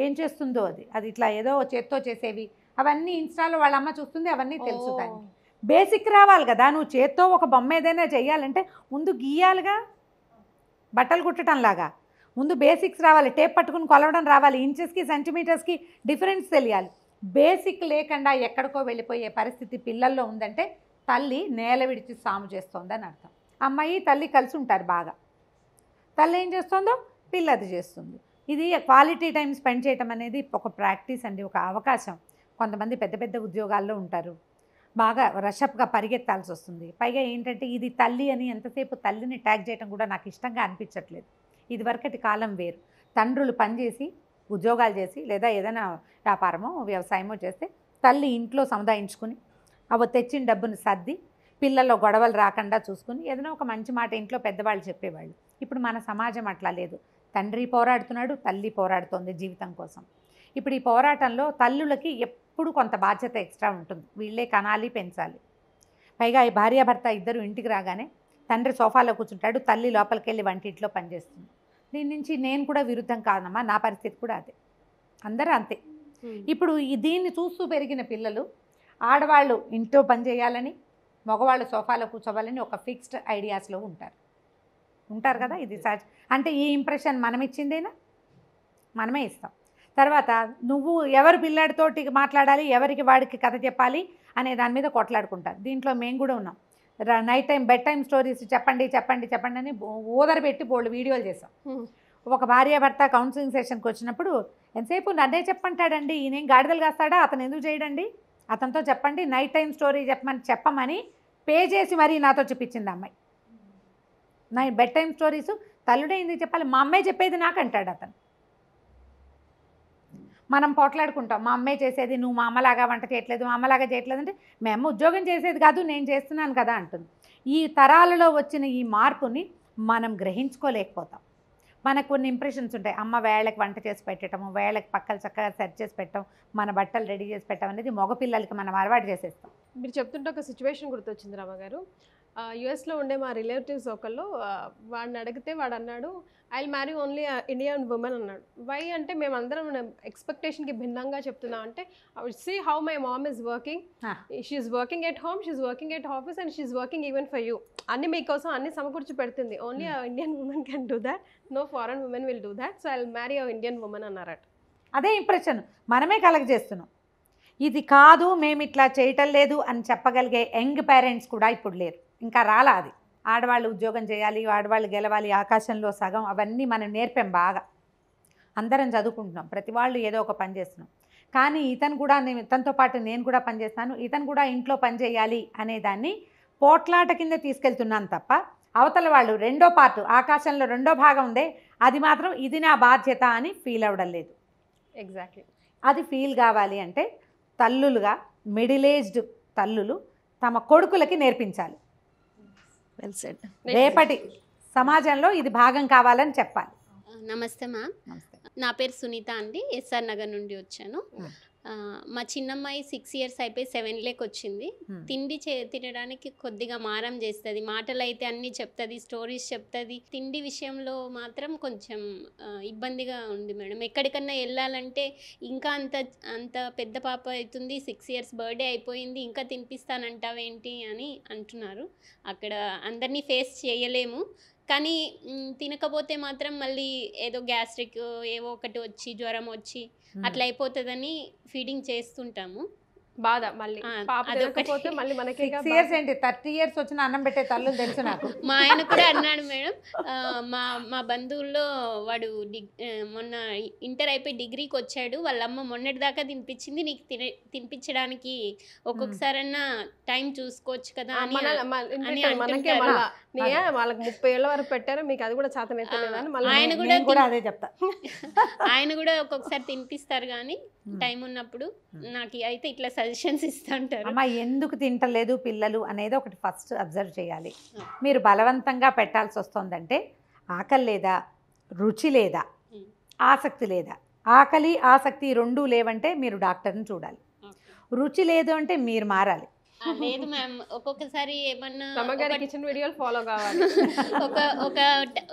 ఏం చేస్తుందో అది అది ఇట్లా ఏదో చేత్తో చేసేవి అవన్నీ ఇన్స్టాలో వాళ్ళ అమ్మ చూస్తుంది అవన్నీ తెలుసు దాన్ని బేసిక్ రావాలి కదా నువ్వు చేత్తో ఒక బొమ్మ ఏదైనా చేయాలంటే ముందు గీయాలిగా బట్టలు కుట్టడం లాగా ముందు బేసిక్స్ రావాలి టేప్ పట్టుకుని కొలవడం రావాలి ఇంచెస్కి సెంటీమీటర్స్కి డిఫరెన్స్ తెలియాలి బేసిక్ లేకుండా ఎక్కడికో వెళ్ళిపోయే పరిస్థితి పిల్లల్లో ఉందంటే తల్లి నేల విడిచి సాము చేస్తోందని అర్థం అమ్మాయి తల్లి కలిసి ఉంటారు బాగా తల్లి ఏం చేస్తుందో పిల్లది చేస్తుంది ఇది క్వాలిటీ టైం స్పెండ్ చేయటం అనేది ఒక ప్రాక్టీస్ అండి ఒక అవకాశం కొంతమంది పెద్ద పెద్ద ఉద్యోగాల్లో ఉంటారు బాగా రషప్గా పరిగెత్తాల్సి వస్తుంది పైగా ఏంటంటే ఇది తల్లి అని ఎంతసేపు తల్లిని ట్యాగ్ చేయడం కూడా నాకు ఇష్టంగా అనిపించట్లేదు ఇదివరకటి కాలం వేరు తండ్రులు పనిచేసి ఉద్యోగాలు చేసి లేదా ఏదైనా వ్యాపారమో వ్యవసాయమో చేస్తే తల్లి ఇంట్లో సముదాయించుకుని అవి తెచ్చిన డబ్బును సర్ది పిల్లల్లో గొడవలు రాకుండా చూసుకుని ఏదైనా ఒక మంచి మాట ఇంట్లో పెద్దవాళ్ళు చెప్పేవాళ్ళు ఇప్పుడు మన సమాజం అట్లా లేదు తండ్రి పోరాడుతున్నాడు తల్లి పోరాడుతోంది జీవితం కోసం ఇప్పుడు ఈ పోరాటంలో తల్లులకి ఎప్పుడు కొంత బాధ్యత ఎక్స్ట్రా ఉంటుంది వీళ్ళే కనాలి పెంచాలి పైగా ఈ భార్యాభర్త ఇద్దరు ఇంటికి రాగానే తండ్రి సోఫాలో కూర్చుంటాడు తల్లి లోపలికి వెళ్ళి వంటింట్లో పనిచేస్తుంది దీని నుంచి నేను కూడా విరుద్ధం కాదమ్మా నా పరిస్థితి కూడా అదే అందరూ అంతే ఇప్పుడు దీన్ని చూస్తూ పెరిగిన పిల్లలు ఆడవాళ్ళు ఇంట్లో పని చేయాలని మగవాళ్ళు సోఫాలో కూర్చోవాలని ఒక ఫిక్స్డ్ ఐడియాస్లో ఉంటారు ఉంటారు కదా ఇది సహజ అంటే ఈ ఇంప్రెషన్ మనం ఇచ్చిందేనా మనమే ఇస్తాం తర్వాత నువ్వు ఎవరు పిల్లాడితోటి మాట్లాడాలి ఎవరికి వాడికి కథ చెప్పాలి అనే దాని మీద కొట్లాడుకుంటారు దీంట్లో మేము కూడా ఉన్నాం night time bed time stories చెప్పండి చెప్పండి చెప్పండి అని ఊదరబెట్టి బోల్డ్ వీడియోలు చేసాం ఒక భార్య భర్త కౌన్సిలింగ్ సెషన్కి వచ్చినప్పుడు ఎంతసేపు నన్నే చెప్పంటాడండి ఈయనేం గాడిదలు కాస్తాడా అతను ఎందుకు చేయడండి అతనితో చెప్పండి నైట్ టైం స్టోరీ చెప్పమని చెప్పమని పే చేసి మరీ నాతో చూపించింది అమ్మాయి నా బెడ్ టైం స్టోరీస్ తల్లుడే ఎందుకు చెప్పాలి మా అమ్మాయి చెప్పేది నాకు అంటాడు అతను మనం పోట్లాడుకుంటాం మా అమ్మే చేసేది నువ్వు మా అమ్మలాగా వంట చేయట్లేదు మా అమ్మలాగా చేయట్లేదు అంటే మేము ఉద్యోగం చేసేది కాదు నేను చేస్తున్నాను కదా అంటుంది ఈ తరాలలో వచ్చిన ఈ మార్పుని మనం గ్రహించుకోలేకపోతాం మనకు కొన్ని ఇంప్రెషన్స్ ఉంటాయి అమ్మ వేళకి వంట చేసి పెట్టడం వేళకి పక్కలు చక్కగా సెట్ చేసి పెట్టడం మన బట్టలు రెడీ చేసి పెట్టడం అనేది మగపిల్లలకి మనం అలవాటు చేసేస్తాం మీరు చెప్తుంటే ఒక సిచ్యువేషన్ గుర్తొచ్చింది రామగారు యుఎస్లో ఉండే మా రిలేటివ్స్ ఒకళ్ళు వాడిని అడిగితే వాడు అన్నాడు I marry only Indian women అన్నాడు వై అంటే మేమందరం ఎక్స్పెక్టేషన్కి భిన్నంగా చెప్తున్నాం అంటే see how my mom is working she working at home she working at office and she working even for you అన్ని మీకోసం అన్ని సమకూర్చి పెడుతుంది only Indian women can do that no foreign women will do that so I marry a Indian women అన్నారట అదే ఇంప్రెషన్ మనమే కలెక్ట్ చేస్తున్నాం ఇది కాదు మేము ఇట్లా చేయటం లేదు అని చెప్పగలిగే యంగ్ పేరెంట్స్ కూడా ఇప్పుడు లేరు ఇంకా రాలా అది ఆడవాళ్ళు ఉద్యోగం చేయాలి ఆడవాళ్ళు గెలవాలి ఆకాశంలో సగం అవన్నీ మనం నేర్పాం బాగా అందరం చదువుకుంటున్నాం ప్రతి వాళ్ళు ఏదో ఒక పని చేస్తున్నాం కానీ ఇతను కూడా నేను ఇతనితో పాటు నేను కూడా పనిచేస్తాను ఇతను కూడా ఇంట్లో పని చేయాలి అనేదాన్ని పోట్లాట కింద తీసుకెళ్తున్నాను తప్ప అవతల వాళ్ళు రెండో పార్ట్ ఆకాశంలో రెండో భాగం ఉందే అది మాత్రం ఇది నా బాధ్యత అని ఫీల్ అవ్వడం లేదు ఎగ్జాక్ట్లీ అది ఫీల్ కావాలి అంటే తల్లులుగా మిడిల్ ఏజ్డ్ తల్లులు తమ కొడుకులకి నేర్పించాలి వెల్ సెడ్ రేపటి సమాజంలో ఇది భాగం కావాలని చెప్పాలి నమస్తే మ్యామ్ నా పేరు సునీత అండి ఎస్ఆర్ నగర్ నుండి వచ్చాను hmm. మా చిన్నమ్మాయి సిక్స్ ఇయర్స్ అయిపోయి సెవెన్ లేక్ వచ్చింది తిండి చే తినడానికి కొద్దిగా మారం చేస్తుంది మాటలు అయితే అన్నీ చెప్తుంది స్టోరీస్ చెప్తుంది తిండి విషయంలో మాత్రం కొంచెం ఇబ్బందిగా ఉంది మేడం ఎక్కడికన్నా వెళ్ళాలంటే ఇంకా అంత అంత పెద్ద పాప అవుతుంది సిక్స్ ఇయర్స్ బర్త్డే అయిపోయింది ఇంకా తినిపిస్తానంటావేంటి అని అంటున్నారు అక్కడ అందరినీ ఫేస్ చేయలేము కానీ తినకపోతే మాత్రం మళ్ళీ ఏదో గ్యాస్ట్రిక్ ఏవో ఒకటి వచ్చి జ్వరం వచ్చి అట్లా అయిపోతుందని ఫీడింగ్ చేస్తుంటాము బాధ మళ్ళీ మళ్ళీ మనకి సిక్స్ ఇయర్స్ ఏంటి థర్టీ ఇయర్స్ వచ్చిన అన్నం పెట్టే తల్లు తెలుసు నాకు మా ఆయన కూడా అన్నాడు మేడం మా మా బంధువుల్లో వాడు మొన్న ఇంటర్ అయిపోయి డిగ్రీకి వచ్చాడు వాళ్ళ అమ్మ మొన్నటి దాకా తినిపించింది నీకు తినిపించడానికి ఒక్కొక్కసారన్నా టైం చూసుకోవచ్చు కదా అని వాళ్ళకి ముప్పై ఏళ్ళ వరకు పెట్టారు మీకు అది కూడా చేతనైతలేదని ఆయన కూడా అదే చెప్తా ఆయన కూడా ఒక్కొక్కసారి తినిపిస్తారు కానీ టైం ఉన్నప్పుడు నాకు అయితే ఇట్లా సజెషన్స్ ఇస్తుంటారు అమ్మా ఎందుకు తింటలేదు పిల్లలు అనేది ఒకటి ఫస్ట్ అబ్జర్వ్ చేయాలి మీరు బలవంతంగా పెట్టాల్సి వస్తుందంటే ఆకలి లేదా రుచి లేదా ఆసక్తి లేదా ఆకలి ఆసక్తి రెండు లేవంటే మీరు డాక్టర్ని చూడాలి రుచి లేదు అంటే మీరు మారాలి లేదు మ్యామ్ ఒక్కొక్కసారి ఏమన్నా కిచెన్ ఫాలో కావాలి ఒక ఒక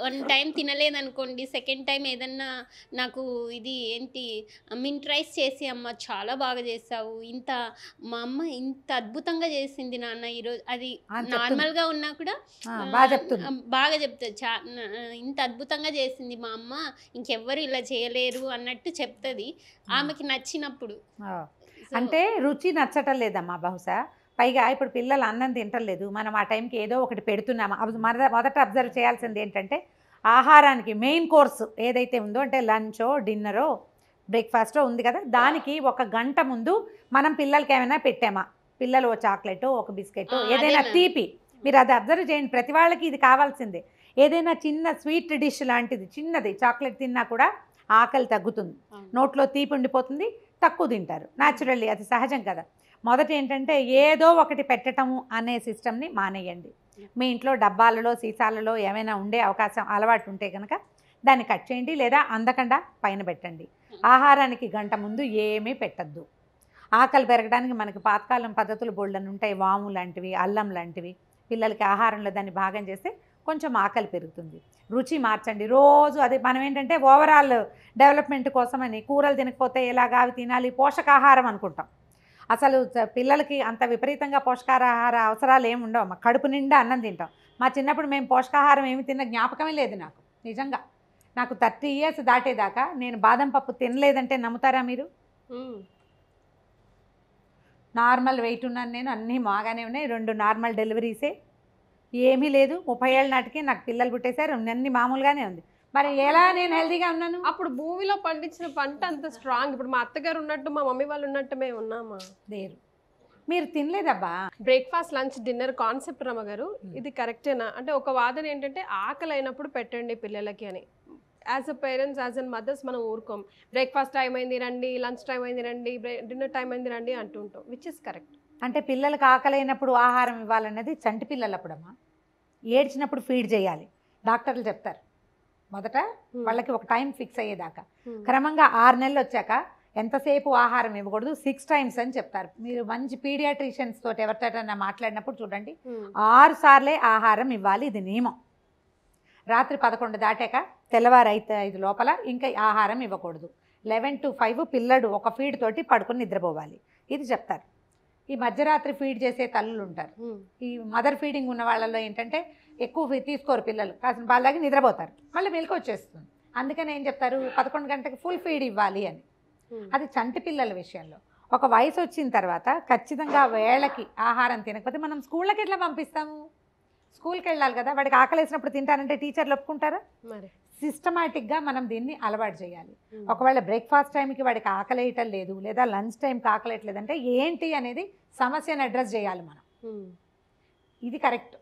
వన్ టైం తినలేదు అనుకోండి సెకండ్ టైం ఏదన్నా నాకు ఇది ఏంటి మింట్ రైస్ చేసి అమ్మ చాలా బాగా చేసావు ఇంత మా అమ్మ ఇంత అద్భుతంగా చేసింది నాన్న ఈరోజు అది నార్మల్ గా ఉన్నా కూడా బాగా చెప్తుంది చా ఇంత అద్భుతంగా చేసింది మా అమ్మ ఇంకెవ్వరు ఇలా చేయలేరు అన్నట్టు చెప్తుంది ఆమెకి నచ్చినప్పుడు అంటే రుచి నచ్చటం లేదమ్మా బహుశా పైగా ఇప్పుడు పిల్లలు అన్నం తింటలేదు మనం ఆ టైంకి ఏదో ఒకటి పెడుతున్నాము మన మొదట అబ్జర్వ్ చేయాల్సింది ఏంటంటే ఆహారానికి మెయిన్ కోర్సు ఏదైతే ఉందో అంటే లంచో డిన్నరో బ్రేక్ఫాస్టో ఉంది కదా దానికి ఒక గంట ముందు మనం పిల్లలకి ఏమైనా పెట్టామా పిల్లలు ఓ చాక్లెట్ ఒక బిస్కెట్ ఏదైనా తీపి మీరు అది అబ్జర్వ్ చేయండి ప్రతి వాళ్ళకి ఇది కావాల్సిందే ఏదైనా చిన్న స్వీట్ డిష్ లాంటిది చిన్నది చాక్లెట్ తిన్నా కూడా ఆకలి తగ్గుతుంది నోట్లో తీపి ఉండిపోతుంది తక్కువ తింటారు న్యాచురల్లీ అది సహజం కదా మొదట ఏంటంటే ఏదో ఒకటి పెట్టడము అనే సిస్టమ్ని మానేయండి మీ ఇంట్లో డబ్బాలలో సీసాలలో ఏమైనా ఉండే అవకాశం అలవాటు ఉంటే కనుక దాన్ని కట్ చేయండి లేదా అందకుండా పైన పెట్టండి ఆహారానికి గంట ముందు ఏమీ పెట్టద్దు ఆకలి పెరగడానికి మనకి పాతకాలం పద్ధతులు బోళ్ళని ఉంటాయి వాము లాంటివి అల్లం లాంటివి పిల్లలకి ఆహారంలో దాన్ని భాగం చేస్తే కొంచెం ఆకలి పెరుగుతుంది రుచి మార్చండి రోజు అది మనం ఏంటంటే ఓవరాల్ డెవలప్మెంట్ కోసమని కూరలు తినకపోతే ఎలాగా అవి తినాలి పోషకాహారం అనుకుంటాం అసలు పిల్లలకి అంత విపరీతంగా పోషకాహార అవసరాలు ఏమి ఉండవు మా కడుపు నిండా అన్నం తింటాం మా చిన్నప్పుడు మేము పోషకాహారం ఏమి తిన్న జ్ఞాపకమే లేదు నాకు నిజంగా నాకు థర్టీ ఇయర్స్ దాటేదాకా నేను బాదం పప్పు తినలేదంటే నమ్ముతారా మీరు నార్మల్ వెయిట్ ఉన్నాను నేను అన్నీ మాగానే ఉన్నాయి రెండు నార్మల్ డెలివరీసే ఏమీ లేదు ముప్పై ఏళ్ళ నాటికి నాకు పిల్లలు పుట్టేశారు అన్నీ మామూలుగానే ఉంది మరి ఎలా నేను హెల్దీగా ఉన్నాను అప్పుడు భూమిలో పండించిన పంట అంత స్ట్రాంగ్ ఇప్పుడు మా అత్తగారు ఉన్నట్టు మా మమ్మీ వాళ్ళు ఉన్నట్టు మేము ఉన్నామా లేరు మీరు తినలేదబ్బా breakfast lunch dinner concept Ramma garu ఇది కరెక్టేనా అంటే ఒక వాదన ఏంటంటే ఆకలి అయినప్పుడు పెట్టండి పిల్లలకి అని as a parents as an mothers మనం ఊరుకోం బ్రేక్ఫాస్ట్ టైం అయింది రండి లంచ్ టైం అయింది రండి డిన్నర్ టైం అయింది రండి అంటుంటాం విచ్ ఇస్ కరెక్ట్ అంటే పిల్లలకు ఆకలి అయినప్పుడు ఆహారం ఇవ్వాలన్నది చంటి పిల్లలప్పుడమ్మా ఏడ్చినప్పుడు ఫీడ్ చేయాలి డాక్టర్లు చెప్తారు మొదట వాళ్ళకి ఒక టైం ఫిక్స్ అయ్యేదాకా క్రమంగా ఆరు నెలలు వచ్చాక ఎంతసేపు ఆహారం ఇవ్వకూడదు సిక్స్ టైమ్స్ అని చెప్తారు మీరు మంచి పీడియాట్రిషియన్స్ తోటి ఎవరితోటైనా మాట్లాడినప్పుడు చూడండి ఆరు సార్లే ఆహారం ఇవ్వాలి ఇది నియమం రాత్రి పదకొండు దాటాక తెల్లవారు అయితే ఐదు లోపల ఇంకా ఆహారం ఇవ్వకూడదు లెవెన్ టు ఫైవ్ పిల్లడు ఒక ఫీడ్ తోటి పడుకుని నిద్రపోవాలి ఇది చెప్తారు ఈ మధ్యరాత్రి ఫీడ్ చేసే తల్లులు ఉంటారు ఈ మదర్ ఫీడింగ్ ఉన్న వాళ్ళలో ఏంటంటే ఎక్కువ తీసుకోరు పిల్లలు కాసిన బాగా నిద్రపోతారు మళ్ళీ మెలకు వచ్చేస్తుంది అందుకని ఏం చెప్తారు పదకొండు గంటలకు ఫుల్ ఫీడ్ ఇవ్వాలి అని అది చంటి పిల్లల విషయంలో ఒక వయసు వచ్చిన తర్వాత ఖచ్చితంగా వేళకి ఆహారం తినకపోతే మనం స్కూళ్ళకి ఎట్లా పంపిస్తాము స్కూల్కి వెళ్ళాలి కదా వాడికి ఆకలేసినప్పుడు తింటానంటే టీచర్లు ఒప్పుకుంటారా మరి సిస్టమాటిక్గా మనం దీన్ని అలవాటు చేయాలి ఒకవేళ బ్రేక్ఫాస్ట్ టైంకి వాడికి ఆకలేయటం లేదు లేదా లంచ్ టైంకి ఆకలేయట్లేదంటే ఏంటి అనేది సమస్యను అడ్రస్ చేయాలి మనం ఇది కరెక్ట్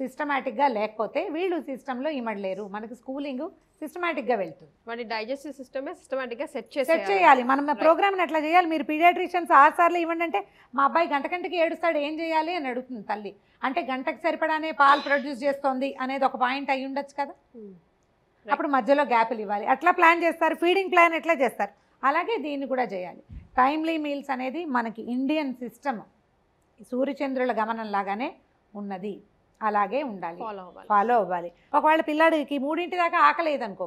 సిస్టమేటిక్గా లేకపోతే వీళ్ళు సిస్టంలో ఇమడలేరు మనకి స్కూలింగ్ సిస్టమేటిక్గా వెళ్తుంది మన డైజెస్టివ్ సిస్టమే సిస్టమేటిక్గా సెట్ చేసి సెట్ చేయాలి మనం ప్రోగ్రామ్ని ఎట్లా చేయాలి మీరు పీడియాట్రిషియన్స్ ఆరుసార్లు ఇవ్వండి అంటే మా అబ్బాయి గంట గంటకి ఏడుస్తాడు ఏం చేయాలి అని అడుగుతుంది తల్లి అంటే గంటకు సరిపడానే పాలు ప్రొడ్యూస్ చేస్తోంది అనేది ఒక పాయింట్ అయి ఉండొచ్చు కదా hmm. అప్పుడు మధ్యలో గ్యాపులు ఇవ్వాలి అట్లా ప్లాన్ చేస్తారు ఫీడింగ్ ప్లాన్ ఎట్లా చేస్తారు అలాగే దీన్ని కూడా చేయాలి టైమ్లీ మీల్స్ అనేది మనకి ఇండియన్ సిస్టమ్ సూర్యచంద్రుల గమనం లాగానే ఉన్నది అలాగే ఉండాలి ఫాలో అవ్వాలి ఒకవేళ పిల్లాడికి మూడింటి దాకా ఆకలేదనుకో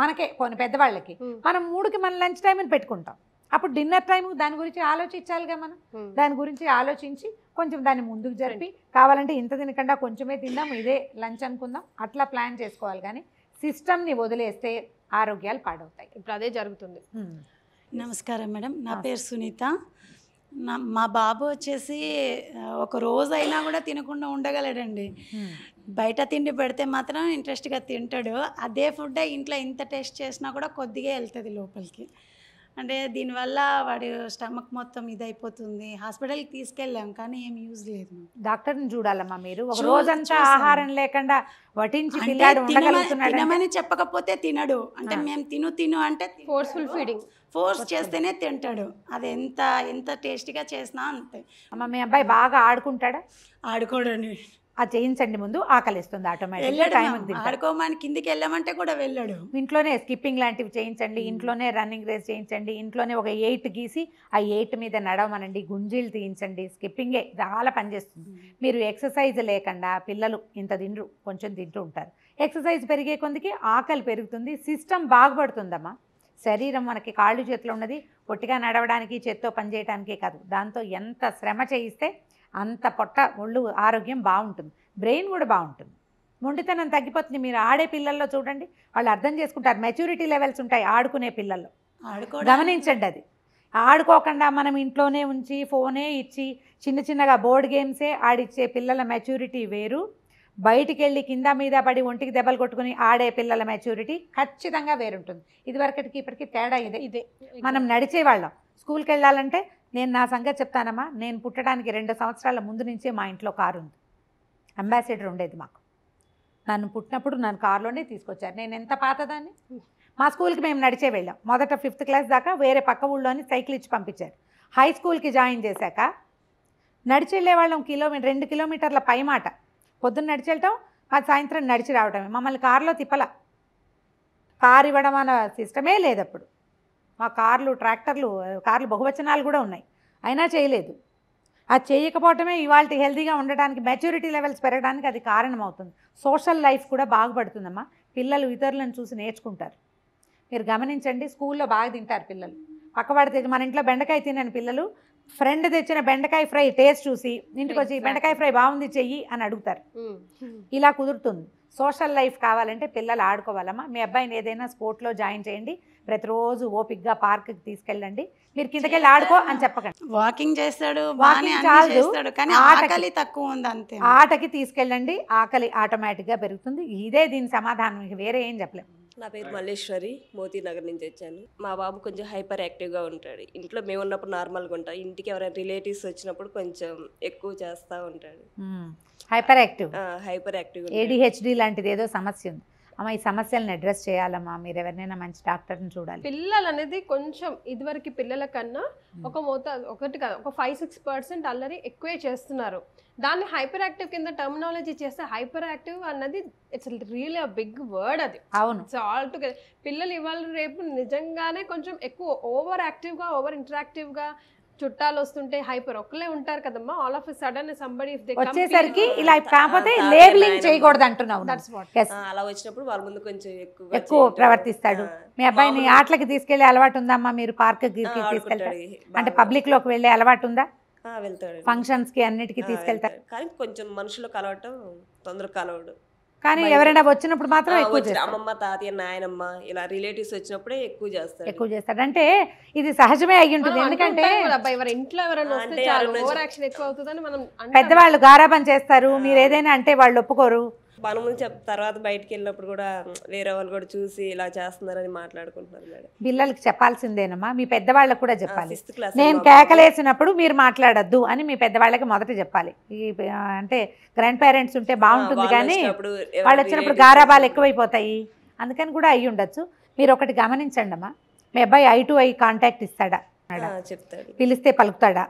మనకే కొన్ని పెద్దవాళ్ళకి hmm. మనం మూడుకి మన లంచ్ టైం అని పెట్టుకుంటాం అప్పుడు డిన్నర్ టైం దాని గురించి ఆలోచించాలిగా మనం hmm. దాని గురించి ఆలోచించి కొంచెం దాన్ని ముందుకు జరిపి కావాలంటే ఇంత తినకుండా కొంచెమే తిందాం ఇదే లంచ్ అనుకుందాం అట్లా ప్లాన్ చేసుకోవాలి కానీ సిస్టమ్ని వదిలేస్తే ఆరోగ్యాలు పాడవుతాయి ఇప్పుడు అదే జరుగుతుంది hmm. నమస్కారం మేడం నా పేరు సునీత నా మా బాబు వచ్చేసి ఒక రోజు అయినా కూడా తినకుండా ఉండగలడండి hmm. బయట తిండి పెడితే మాత్రం ఇంట్రెస్ట్గా తింటాడు అదే ఫుడ్ ఇంట్లో ఇంత టేస్ట్ చేసినా కూడా కొద్దిగా వెళ్తుంది లోపలికి అంటే దీనివల్ల వాడి స్టమక్ మొత్తం ఇదైపోతుంది హాస్పిటల్కి తీసుకెళ్ళాం కానీ ఏం యూజ్ లేదు డాక్టర్ని చూడాలమ్మా మీరు ఒక రోజంతా ఆహారం లేకుండా వటించి తినమని చెప్పకపోతే తినడు అంటే మేము తిను తిను అంటే ఫోర్స్ఫుల్ ఫీడింగ్ ఫోర్స్ చేస్తేనే తింటాడు అది ఎంత ఎంత టేస్టీగా చేసినా అంతే అమ్మ మీ అబ్బాయి బాగా ఆడుకుంటాడా ఆడుకోడని అది చేయించండి ముందు ఆకలిస్తుంది ఆటోమేటిక్ ఆడుకోమని కిందికి వెళ్ళామంటే కూడా వెళ్ళాడు ఇంట్లోనే స్కిప్పింగ్ లాంటివి చేయించండి ఇంట్లోనే రన్నింగ్ రేస్ చేయించండి ఇంట్లోనే ఒక ఎయిట్ గీసి ఆ ఎయిట్ మీద నడవమనండి గుంజీలు తీయించండి స్కిప్పింగే చాలా పనిచేస్తుంది మీరు ఎక్సర్సైజ్ లేకుండా పిల్లలు ఇంత తిండ్రు కొంచెం తింటూ ఉంటారు ఎక్సర్సైజ్ పెరిగే కొందికి ఆకలి పెరుగుతుంది సిస్టమ్ బాగుపడుతుందమ్మా శరీరం మనకి కాళ్ళు చేతిలో ఉన్నది పొట్టిగా నడవడానికి చేత్తో పనిచేయడానికే కాదు దాంతో ఎంత శ్రమ చేయిస్తే అంత పొట్ట ఒళ్ళు ఆరోగ్యం బాగుంటుంది బ్రెయిన్ కూడా బాగుంటుంది మొండితనం తగ్గిపోతుంది మీరు ఆడే పిల్లల్లో చూడండి వాళ్ళు అర్థం చేసుకుంటారు మెచ్యూరిటీ లెవెల్స్ ఉంటాయి ఆడుకునే పిల్లల్లో గమనించండి అది ఆడుకోకుండా మనం ఇంట్లోనే ఉంచి ఫోనే ఇచ్చి చిన్న చిన్నగా బోర్డు గేమ్సే ఆడిచ్చే పిల్లల మెచ్యూరిటీ వేరు బయటికి వెళ్ళి కింద మీద పడి ఒంటికి దెబ్బలు కొట్టుకుని ఆడే పిల్లల మెచ్యూరిటీ ఖచ్చితంగా వేరుంటుంది ఇదివరకటికి ఇప్పటికి తేడా ఇదే ఇదే మనం నడిచేవాళ్ళం స్కూల్కి వెళ్ళాలంటే నేను నా సంగతి చెప్తానమ్మా నేను పుట్టడానికి రెండు సంవత్సరాల ముందు నుంచే మా ఇంట్లో కారు ఉంది అంబాసిడర్ ఉండేది మాకు నన్ను పుట్టినప్పుడు నన్ను కారులోనే తీసుకొచ్చారు నేను ఎంత పాతదాన్ని మా స్కూల్కి మేము నడిచే వెళ్ళాం మొదట ఫిఫ్త్ క్లాస్ దాకా వేరే పక్క ఊళ్ళోని సైకిల్ ఇచ్చి పంపించారు హై స్కూల్కి జాయిన్ చేశాక వెళ్ళే వాళ్ళం కిలోమీటర్ రెండు కిలోమీటర్ల పై మాట పొద్దున్న నడిచి వెళ్ళటం మాది సాయంత్రం నడిచి రావటమే మమ్మల్ని కారులో తిప్పల కారు ఇవ్వడం అన్న సిస్టమే లేదు అప్పుడు మా కార్లు ట్రాక్టర్లు కార్లు బహువచనాలు కూడా ఉన్నాయి అయినా చేయలేదు అది చేయకపోవటమే ఇవాళ హెల్తీగా ఉండడానికి మెచ్యూరిటీ లెవెల్స్ పెరగడానికి అది కారణమవుతుంది సోషల్ లైఫ్ కూడా బాగుపడుతుందమ్మా పిల్లలు ఇతరులను చూసి నేర్చుకుంటారు మీరు గమనించండి స్కూల్లో బాగా తింటారు పిల్లలు పక్కబడితే మన ఇంట్లో బెండకాయ తినని పిల్లలు ఫ్రెండ్ తెచ్చిన బెండకాయ ఫ్రై టేస్ట్ చూసి ఇంటికి వచ్చి బెండకాయ ఫ్రై బాగుంది చెయ్యి అని అడుగుతారు ఇలా కుదురుతుంది సోషల్ లైఫ్ కావాలంటే పిల్లలు ఆడుకోవాలమ్మా మీ అబ్బాయిని ఏదైనా స్పోర్ట్లో జాయిన్ చేయండి ప్రతిరోజు ఓపిక్గా పార్క్కి తీసుకెళ్ళండి మీరు కిందకెళ్ళి ఆడుకో అని చెప్పకండి వాకింగ్ చేస్తాడు వాకింగ్ చేస్తాడు కానీ ఆకలి తక్కువ ఉంది అంతే ఆటకి తీసుకెళ్ళండి ఆకలి ఆటోమేటిక్గా పెరుగుతుంది ఇదే దీని సమాధానం వేరే ఏం చెప్పలేము నా పేరు మల్లేశ్వరి మోతీ నగర్ నుంచి వచ్చాను మా బాబు కొంచెం హైపర్ యాక్టివ్గా ఉంటాడు ఇంట్లో మేము ఉన్నప్పుడు నార్మల్గా ఉంటాం ఇంటికి ఎవరైనా రిలేటివ్స్ వచ్చినప్పుడు కొంచెం ఎక్కువ చేస్తూ ఉంటాడు hyper active hyper active ADHD లాంటిది ఏదో సమస్య ఉంది అమ్మ ఈ సమస్యలను అడ్రస్ చేయాలమ్మా మీరు ఎవరినైనా మంచి డాక్టర్ని చూడాలి పిల్లలు అనేది కొంచెం ఇదివరకు పిల్లల కన్నా ఒక మోతా ఒకటి కాదు ఒక ఫైవ్ సిక్స్ పర్సెంట్ అల్లరి ఎక్కువే చేస్తున్నారు దాన్ని హైపర్ యాక్టివ్ కింద టర్మినాలజీ చేస్తే హైపర్ యాక్టివ్ అన్నది ఇట్స్ రియల్ బిగ్ వర్డ్ అది అవును సో ఆల్ టుగెదర్ పిల్లలు ఇవాళ రేపు నిజంగానే కొంచెం ఎక్కువ ఓవర్ యాక్టివ్గా ఓవర్ ఇంటరాక్టివ్గా చుట్టాలు వస్తుంటే హైపర్ ఒక్కలే ఉంటారు కదమ్మా ఆల్ ఆఫ్ సడన్ సంబడి వచ్చేసరికి ఇలా కాకపోతే లేబులింగ్ చేయకూడదు అంటున్నావు అలా వచ్చినప్పుడు వాళ్ళ ముందు కొంచెం ఎక్కువ ఎక్కువ ప్రవర్తిస్తాడు మీ అబ్బాయిని ఆటలకి తీసుకెళ్లే అలవాటు ఉందమ్మా మీరు పార్క్ తీసుకెళ్తారు అంటే పబ్లిక్ లోకి వెళ్ళే అలవాటు ఉందా వెళ్తాడు ఫంక్షన్స్ కి అన్నిటికీ తీసుకెళ్తారు కానీ కొంచెం మనుషులకు అలవాటు తొందరగా కలవడు కానీ ఎవరైనా వచ్చినప్పుడు మాత్రం ఎక్కువ చేస్తారు అమ్మమ్మ తాతయ్య నాయనమ్మ ఇలా రిలేటివ్స్ వచ్చినప్పుడే ఎక్కువ చేస్తారు ఎక్కువ చేస్తారు అంటే ఇది సహజమే అయ్యి ఉంటుంది ఎందుకంటే ఇంట్లో ఎవరైనా వస్తే చాలా ఓవర్ ఎక్కువ అవుతుందని మనం పెద్దవాళ్ళు గారాబం చేస్తారు మీరు ఏదైనా అంటే వాళ్ళు ఒప్పుకోరు మనం చెప్ తర్వాత బయటికి వెళ్ళినప్పుడు కూడా వేరే వాళ్ళు కూడా చూసి ఇలా చేస్తున్నారని మాట్లాడుకుంటున్నారు మేడం పిల్లలకి చెప్పాల్సిందేనమ్మా మీ పెద్దవాళ్ళకి కూడా చెప్పాలి నేను కేకలేసినప్పుడు మీరు మాట్లాడద్దు అని మీ పెద్దవాళ్ళకి మొదట చెప్పాలి ఈ అంటే గ్రాండ్ పేరెంట్స్ ఉంటే బాగుంటుంది కానీ వాళ్ళు వచ్చినప్పుడు గారాబాలు ఎక్కువైపోతాయి అందుకని కూడా అయ్యి ఉండొచ్చు మీరు ఒకటి గమనించండి అమ్మా మీ అబ్బాయి ఐ టు ఐ కాంటాక్ట్ ఇస్తాడా చెప్తాడు పిలిస్తే పలుకుతాడా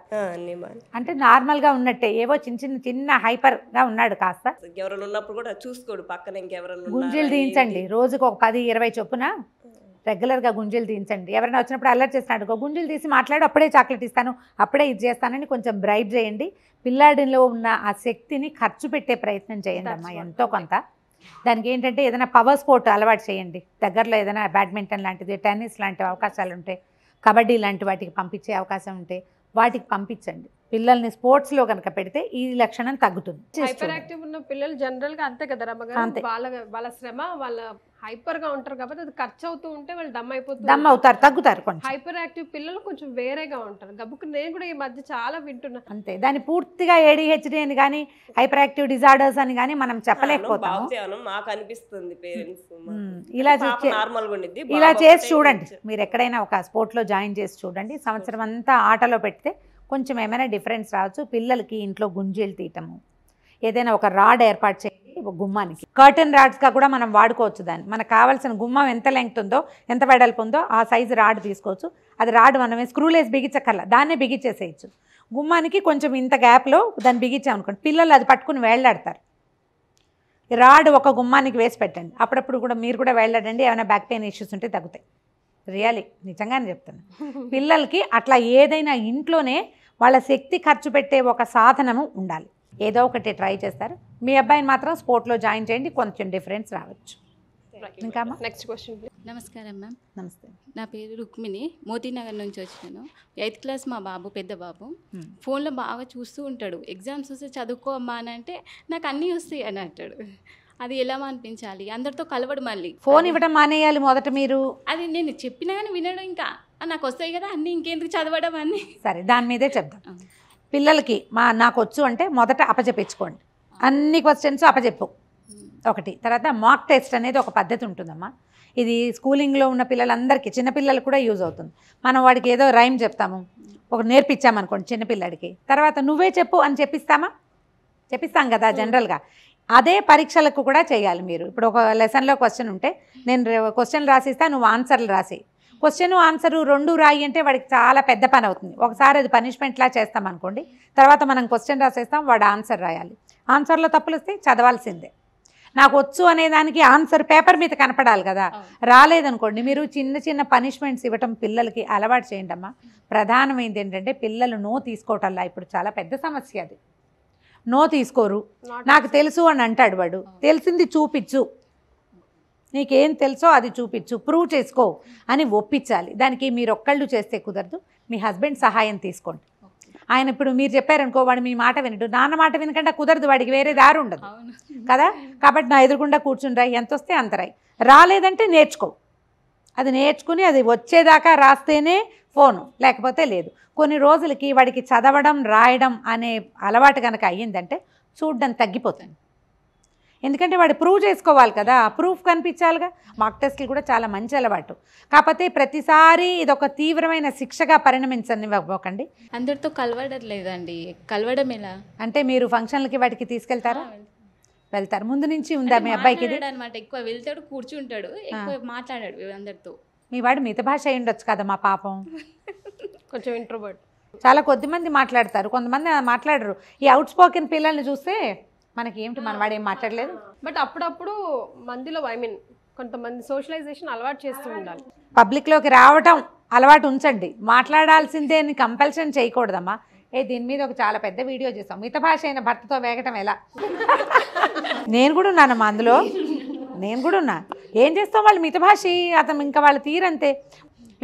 అంటే నార్మల్ గా ఉన్నట్టే ఏవో చిన్న చిన్న చిన్న హైపర్ గా ఉన్నాడు కాస్త ఎవరైనా ఉన్నప్పుడు కూడా చూసుకోడు పక్కన ఇంకెవరైనా గుంజీలు తీయించండి రోజుకు ఒక పది ఇరవై చొప్పున రెగ్యులర్ గా గుంజీలు దించండి ఎవరైనా వచ్చినప్పుడు అలర్ట్ చేస్తున్నాడు గుంజీలు తీసి మాట్లాడు అప్పుడే చాక్లెట్ ఇస్తాను అప్పుడే ఇది చేస్తానని కొంచెం బ్రైట్ చేయండి పిల్లాడిలో ఉన్న ఆ శక్తిని ఖర్చు పెట్టే ప్రయత్నం చేయండి అమ్మా ఎంతో కొంత దానికి ఏంటంటే ఏదైనా పవర్ స్పోర్ట్ అలవాటు చేయండి దగ్గరలో ఏదైనా బ్యాడ్మింటన్ లాంటిది టెన్నిస్ లాంటి అవకాశాలు ఉంటాయి కబడ్డీ లాంటి వాటికి పంపించే అవకాశం ఉంటే వాటికి పంపించండి పిల్లల్ని స్పోర్ట్స్ లో కనుక పెడితే ఈ లక్షణం తగ్గుతుంది హైపర్ యాక్టివ్ ఉన్న పిల్లలు జనరల్ గా అంతే కదా వాళ్ళ వాళ్ళ శ్రమ వాళ్ళ హైపర్ గా ఉంటారు కాబట్టి అది ఖర్చు అవుతూ ఉంటే వాళ్ళు దమ్ అయిపోతుంది దమ్ అవుతారు తగ్గుతారు కొంచెం హైపర్ యాక్టివ్ పిల్లలు కొంచెం వేరేగా ఉంటారు గబ్బుకు నేను కూడా ఈ మధ్య చాలా వింటున్నా అంతే దాన్ని పూర్తిగా ఏడిహెచ్డి అని కానీ హైపర్ యాక్టివ్ డిజార్డర్స్ అని కానీ మనం చెప్పలేకపోతాము మాకు అనిపిస్తుంది ఇలా నార్మల్ ఇలా చేసి చూడండి మీరు ఎక్కడైనా ఒక లో జాయిన్ చేసి చూడండి సంవత్సరం అంతా ఆటలో పెడితే కొంచెం ఏమైనా డిఫరెన్స్ రావచ్చు పిల్లలకి ఇంట్లో గుంజీలు తీయటము ఏదైనా ఒక రాడ్ ఏర్పాటు చేయ గుమ్మానికి కర్టన్ రాడ్స్గా కూడా మనం వాడుకోవచ్చు దాన్ని మనకు కావాల్సిన గుమ్మం ఎంత లెంగ్త్ ఉందో ఎంత వెడల్పు ఉందో ఆ సైజు రాడ్ తీసుకోవచ్చు అది రాడ్ మనమే స్క్రూలేస్ బిగించక్కర్లా దాన్నే బిగించేసేయచ్చు గుమ్మానికి కొంచెం ఇంత గ్యాప్లో దాన్ని అనుకోండి పిల్లలు అది పట్టుకుని వేళ్లాడతారు రాడ్ ఒక గుమ్మానికి వేసి పెట్టండి అప్పుడప్పుడు కూడా మీరు కూడా వెళ్ళాడండి ఏమైనా బ్యాక్ పెయిన్ ఇష్యూస్ ఉంటే తగ్గుతాయి రియలీ నిజంగానే చెప్తాను పిల్లలకి అట్లా ఏదైనా ఇంట్లోనే వాళ్ళ శక్తి ఖర్చు పెట్టే ఒక సాధనము ఉండాలి ఏదో ఒకటి ట్రై చేస్తారు మీ అబ్బాయిని మాత్రం స్పోర్ట్లో జాయిన్ చేయండి కొంచెం డిఫరెన్స్ రావచ్చు ఇంకా నెక్స్ట్ క్వశ్చన్ నమస్కారం మ్యామ్ నమస్తే నా పేరు రుక్మిణి మోతీనగర్ నుంచి వచ్చినాను ఎయిత్ క్లాస్ మా బాబు పెద్ద బాబు ఫోన్లో బాగా చూస్తూ ఉంటాడు ఎగ్జామ్స్ వస్తే చదువుకో అమ్మా అని అంటే నాకు అన్నీ వస్తాయి అని అంటాడు అది ఎలా అనిపించాలి అందరితో కలవడు మళ్ళీ ఫోన్ ఇవ్వడం మానేయాలి మొదట మీరు అది నేను చెప్పినా కానీ వినడం ఇంకా నాకు వస్తాయి కదా అన్నీ ఇంకెందుకు చదవడం అన్నీ సరే దాని మీదే చెప్తాను పిల్లలకి మా నాకు వచ్చు అంటే మొదట అప్పచెప్పించుకోండి అన్ని క్వశ్చన్స్ అప్పచెప్పు ఒకటి తర్వాత మాక్ టెస్ట్ అనేది ఒక పద్ధతి ఉంటుందమ్మా ఇది స్కూలింగ్లో ఉన్న పిల్లలందరికీ చిన్నపిల్లలకు కూడా యూజ్ అవుతుంది మనం వాడికి ఏదో రైమ్ చెప్తాము ఒక నేర్పించామనుకోండి చిన్నపిల్లడికి తర్వాత నువ్వే చెప్పు అని చెప్పిస్తామా చెప్పిస్తాం కదా జనరల్గా అదే పరీక్షలకు కూడా చేయాలి మీరు ఇప్పుడు ఒక లెసన్లో క్వశ్చన్ ఉంటే నేను క్వశ్చన్ రాసిస్తా నువ్వు ఆన్సర్లు రాసి క్వశ్చన్ ఆన్సరు రెండు రాయి అంటే వాడికి చాలా పెద్ద పని అవుతుంది ఒకసారి అది పనిష్మెంట్లా చేస్తాం అనుకోండి తర్వాత మనం క్వశ్చన్ రాసేస్తాం వాడు ఆన్సర్ రాయాలి ఆన్సర్లో తప్పులు వస్తే చదవాల్సిందే నాకు వచ్చు అనే దానికి ఆన్సర్ పేపర్ మీద కనపడాలి కదా రాలేదనుకోండి మీరు చిన్న చిన్న పనిష్మెంట్స్ ఇవ్వటం పిల్లలకి అలవాటు చేయండి అమ్మా ప్రధానమైంది ఏంటంటే పిల్లలు నో తీసుకోవటంలా ఇప్పుడు చాలా పెద్ద సమస్య అది నో తీసుకోరు నాకు తెలుసు అని అంటాడు వాడు తెలిసింది చూపించు నీకేం తెలుసో అది చూపించు ప్రూవ్ చేసుకో అని ఒప్పించాలి దానికి మీరు ఒక్కళ్ళు చేస్తే కుదరదు మీ హస్బెండ్ సహాయం తీసుకోండి ఆయన ఇప్పుడు మీరు చెప్పారనుకో వాడు మీ మాట వినడు నాన్న మాట వినకుండా కుదరదు వాడికి వేరే దారి ఉండదు కదా కాబట్టి నా ఎదురుకుండా కూర్చుండ్రాయి ఎంత వస్తే అంతరాయి రాలేదంటే నేర్చుకో అది నేర్చుకుని అది వచ్చేదాకా రాస్తేనే ఫోను లేకపోతే లేదు కొన్ని రోజులకి వాడికి చదవడం రాయడం అనే అలవాటు కనుక అయ్యిందంటే చూడడం తగ్గిపోతుంది ఎందుకంటే వాడు ప్రూవ్ చేసుకోవాలి కదా ప్రూఫ్ కనిపించాలిగా మాక్ టెస్ట్లు కూడా చాలా మంచి అలవాటు కాకపోతే ప్రతిసారి ఇదొక తీవ్రమైన శిక్షగా పరిణమించనివ్వకండి అందరితో కలవడం లేదండి కలవడం ఎలా అంటే మీరు ఫంక్షన్లకి వాటికి తీసుకెళ్తారా వెళ్తారు ముందు నుంచి ఉందా మీ అబ్బాయికి అనమాట ఎక్కువ వెళ్తాడు కూర్చుంటాడు ఎక్కువ మాట్లాడాడు అందరితో మీ వాడు మిత భాష అయి ఉండొచ్చు కదా మా పాపం కొంచెం ఇంట్రోబర్ట్ చాలా కొద్ది మంది మాట్లాడతారు కొంతమంది మాట్లాడరు ఈ అవుట్ స్పోకెన్ పిల్లల్ని చూస్తే మనకి ఏమిటి మన వాడు ఏం మాట్లాడలేదు బట్ అప్పుడప్పుడు మందిలో ఐ మీన్ కొంతమంది సోషలైజేషన్ అలవాటు చేస్తూ ఉండాలి పబ్లిక్లోకి రావటం అలవాటు ఉంచండి మాట్లాడాల్సిందే కంపల్షన్ చేయకూడదమ్మా ఏ దీని మీద ఒక చాలా పెద్ద వీడియో చేస్తాం మిత భాష అయిన భర్తతో వేగటం ఎలా నేను కూడా ఉన్నానమ్మా అందులో నేను కూడా ఉన్నా ఏం చేస్తాం వాళ్ళు మిత భాష అతను ఇంకా వాళ్ళ తీరంతే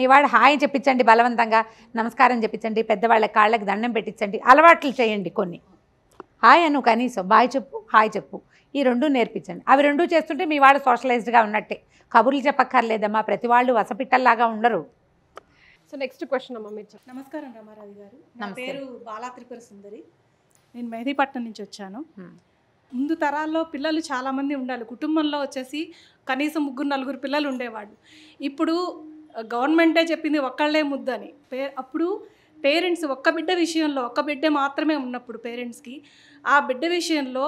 మీ వాడు హాయ్ చెప్పించండి బలవంతంగా నమస్కారం చెప్పించండి పెద్దవాళ్ళ కాళ్ళకి దండం పెట్టించండి అలవాట్లు చేయండి కొన్ని హాయ్ అను కనీసం బాయ్ చెప్పు హాయ్ చెప్పు ఈ రెండు నేర్పించండి అవి రెండు చేస్తుంటే మీ వాడు సోషలైజ్డ్గా ఉన్నట్టే కబుర్లు చెప్పక్కర్లేదమ్మా ప్రతి వాళ్ళు వసపిట్టల్లాగా ఉండరు సో నెక్స్ట్ క్వశ్చన్ అమ్మ మీరు నమస్కారం రామారావు గారు నా పేరు బాలా త్రిపుర సుందరి నేను మెహదీపట్నం నుంచి వచ్చాను ముందు తరాల్లో పిల్లలు చాలామంది ఉండాలి కుటుంబంలో వచ్చేసి కనీసం ముగ్గురు నలుగురు పిల్లలు ఉండేవాళ్ళు ఇప్పుడు గవర్నమెంటే చెప్పింది ఒక్కళ్ళే ముద్దని పే అప్పుడు పేరెంట్స్ ఒక్క బిడ్డ విషయంలో ఒక్క బిడ్డ మాత్రమే ఉన్నప్పుడు పేరెంట్స్కి ఆ బిడ్డ విషయంలో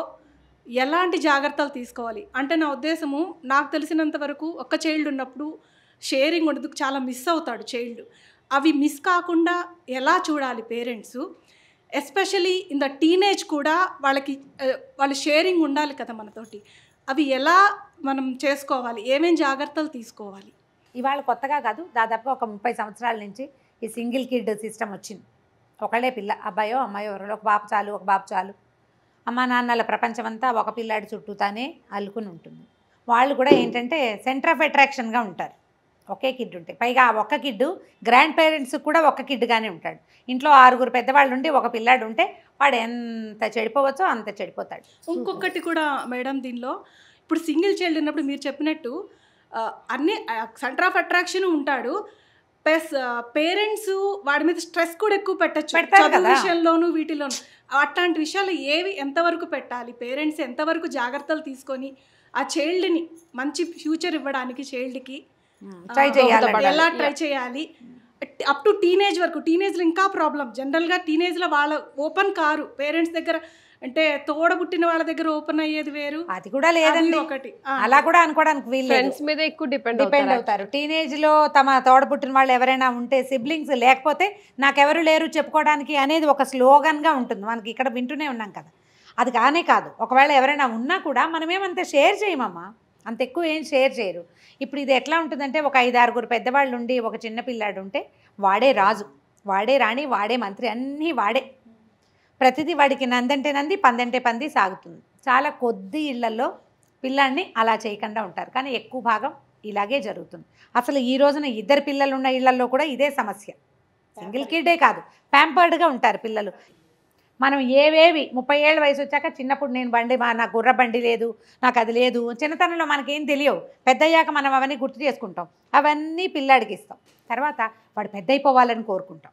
ఎలాంటి జాగ్రత్తలు తీసుకోవాలి అంటే నా ఉద్దేశము నాకు తెలిసినంత వరకు ఒక్క చైల్డ్ ఉన్నప్పుడు షేరింగ్ ఉండదు చాలా మిస్ అవుతాడు చైల్డ్ అవి మిస్ కాకుండా ఎలా చూడాలి parents especially in the teenage కూడా వాళ్ళకి వాళ్ళు షేరింగ్ ఉండాలి కదా మనతోటి అవి ఎలా మనం చేసుకోవాలి ఏమేం జాగ్రత్తలు తీసుకోవాలి ఇవాళ కొత్తగా కాదు దాదాపు ఒక ముప్పై సంవత్సరాల నుంచి ఈ సింగిల్ కిడ్ సిస్టమ్ వచ్చింది ఒకళ్ళే పిల్ల అబ్బాయో అమ్మాయో ఎవరో ఒక బాబు చాలు ఒక బాబు చాలు అమ్మా నాన్నల ప్రపంచమంతా ఒక పిల్లాడి చుట్టూతానే అల్లుకుని ఉంటుంది వాళ్ళు కూడా ఏంటంటే సెంటర్ ఆఫ్ అట్రాక్షన్గా ఉంటారు ఒకే కిడ్ ఉంటాయి పైగా ఆ ఒక్క కిడ్ గ్రాండ్ పేరెంట్స్ కూడా ఒక్క కిడ్గానే ఉంటాడు ఇంట్లో ఆరుగురు పెద్దవాళ్ళు ఉండి ఒక పిల్లాడు ఉంటే వాడు ఎంత చెడిపోవచ్చో అంత చెడిపోతాడు ఇంకొకటి కూడా మేడం దీనిలో ఇప్పుడు సింగిల్ చైల్డ్ ఉన్నప్పుడు మీరు చెప్పినట్టు అన్ని సెంటర్ ఆఫ్ అట్రాక్షన్ ఉంటాడు ప్లస్ పేరెంట్స్ వాడి మీద స్ట్రెస్ కూడా ఎక్కువ పెట్టచ్చు చదువు విషయంలోను వీటిలోను అట్లాంటి విషయాలు ఏవి ఎంతవరకు పెట్టాలి పేరెంట్స్ ఎంతవరకు జాగ్రత్తలు తీసుకొని ఆ చైల్డ్ని మంచి ఫ్యూచర్ ఇవ్వడానికి చైల్డ్కి ట్రై చేయాలి ఎలా ట్రై చేయాలి అప్ టు టీనేజ్ వరకు టీనేజ్లో ఇంకా ప్రాబ్లం జనరల్గా టీనేజ్లో వాళ్ళ ఓపెన్ కారు పేరెంట్స్ దగ్గర అంటే తోడబుట్టిన వాళ్ళ దగ్గర ఓపెన్ అయ్యేది వేరు అది కూడా లేదండి ఒకటి అలా కూడా అనుకోవడానికి వీళ్ళు ఫ్రెండ్స్ మీద ఎక్కువ డిపెండ్ డిపెండ్ అవుతారు టీనేజ్ లో తమ తోడబుట్టిన వాళ్ళు ఎవరైనా ఉంటే సిబ్లింగ్స్ లేకపోతే నాకెవరు లేరు చెప్పుకోవడానికి అనేది ఒక స్లోగన్ గా ఉంటుంది మనకి ఇక్కడ వింటూనే ఉన్నాం కదా అది కానే కాదు ఒకవేళ ఎవరైనా ఉన్నా కూడా మనమేమంత షేర్ చేయమమ్మా అంత ఎక్కువ ఏం షేర్ చేయరు ఇప్పుడు ఇది ఎట్లా ఉంటుందంటే ఒక ఐదు ఆరుగురు పెద్దవాళ్ళు ఉండి ఒక చిన్న పిల్లాడు ఉంటే వాడే రాజు వాడే రాణి వాడే మంత్రి అన్నీ వాడే ప్రతిదీ వాడికి నందంటే నంది పందంటే పంది సాగుతుంది చాలా కొద్ది ఇళ్లలో పిల్లాన్ని అలా చేయకుండా ఉంటారు కానీ ఎక్కువ భాగం ఇలాగే జరుగుతుంది అసలు ఈ రోజున ఇద్దరు పిల్లలు ఉన్న ఇళ్లలో కూడా ఇదే సమస్య సింగిల్ కిడ్డే కాదు ప్యాంపర్డ్గా ఉంటారు పిల్లలు మనం ఏవేవి ముప్పై ఏళ్ళ వయసు వచ్చాక చిన్నప్పుడు నేను బండి మా నాకు గుర్ర బండి లేదు నాకు అది లేదు చిన్నతనంలో మనకేం తెలియవు పెద్దయ్యాక మనం అవన్నీ గుర్తు చేసుకుంటాం అవన్నీ పిల్లాడికి ఇస్తాం తర్వాత వాడు పెద్ద అయిపోవాలని కోరుకుంటాం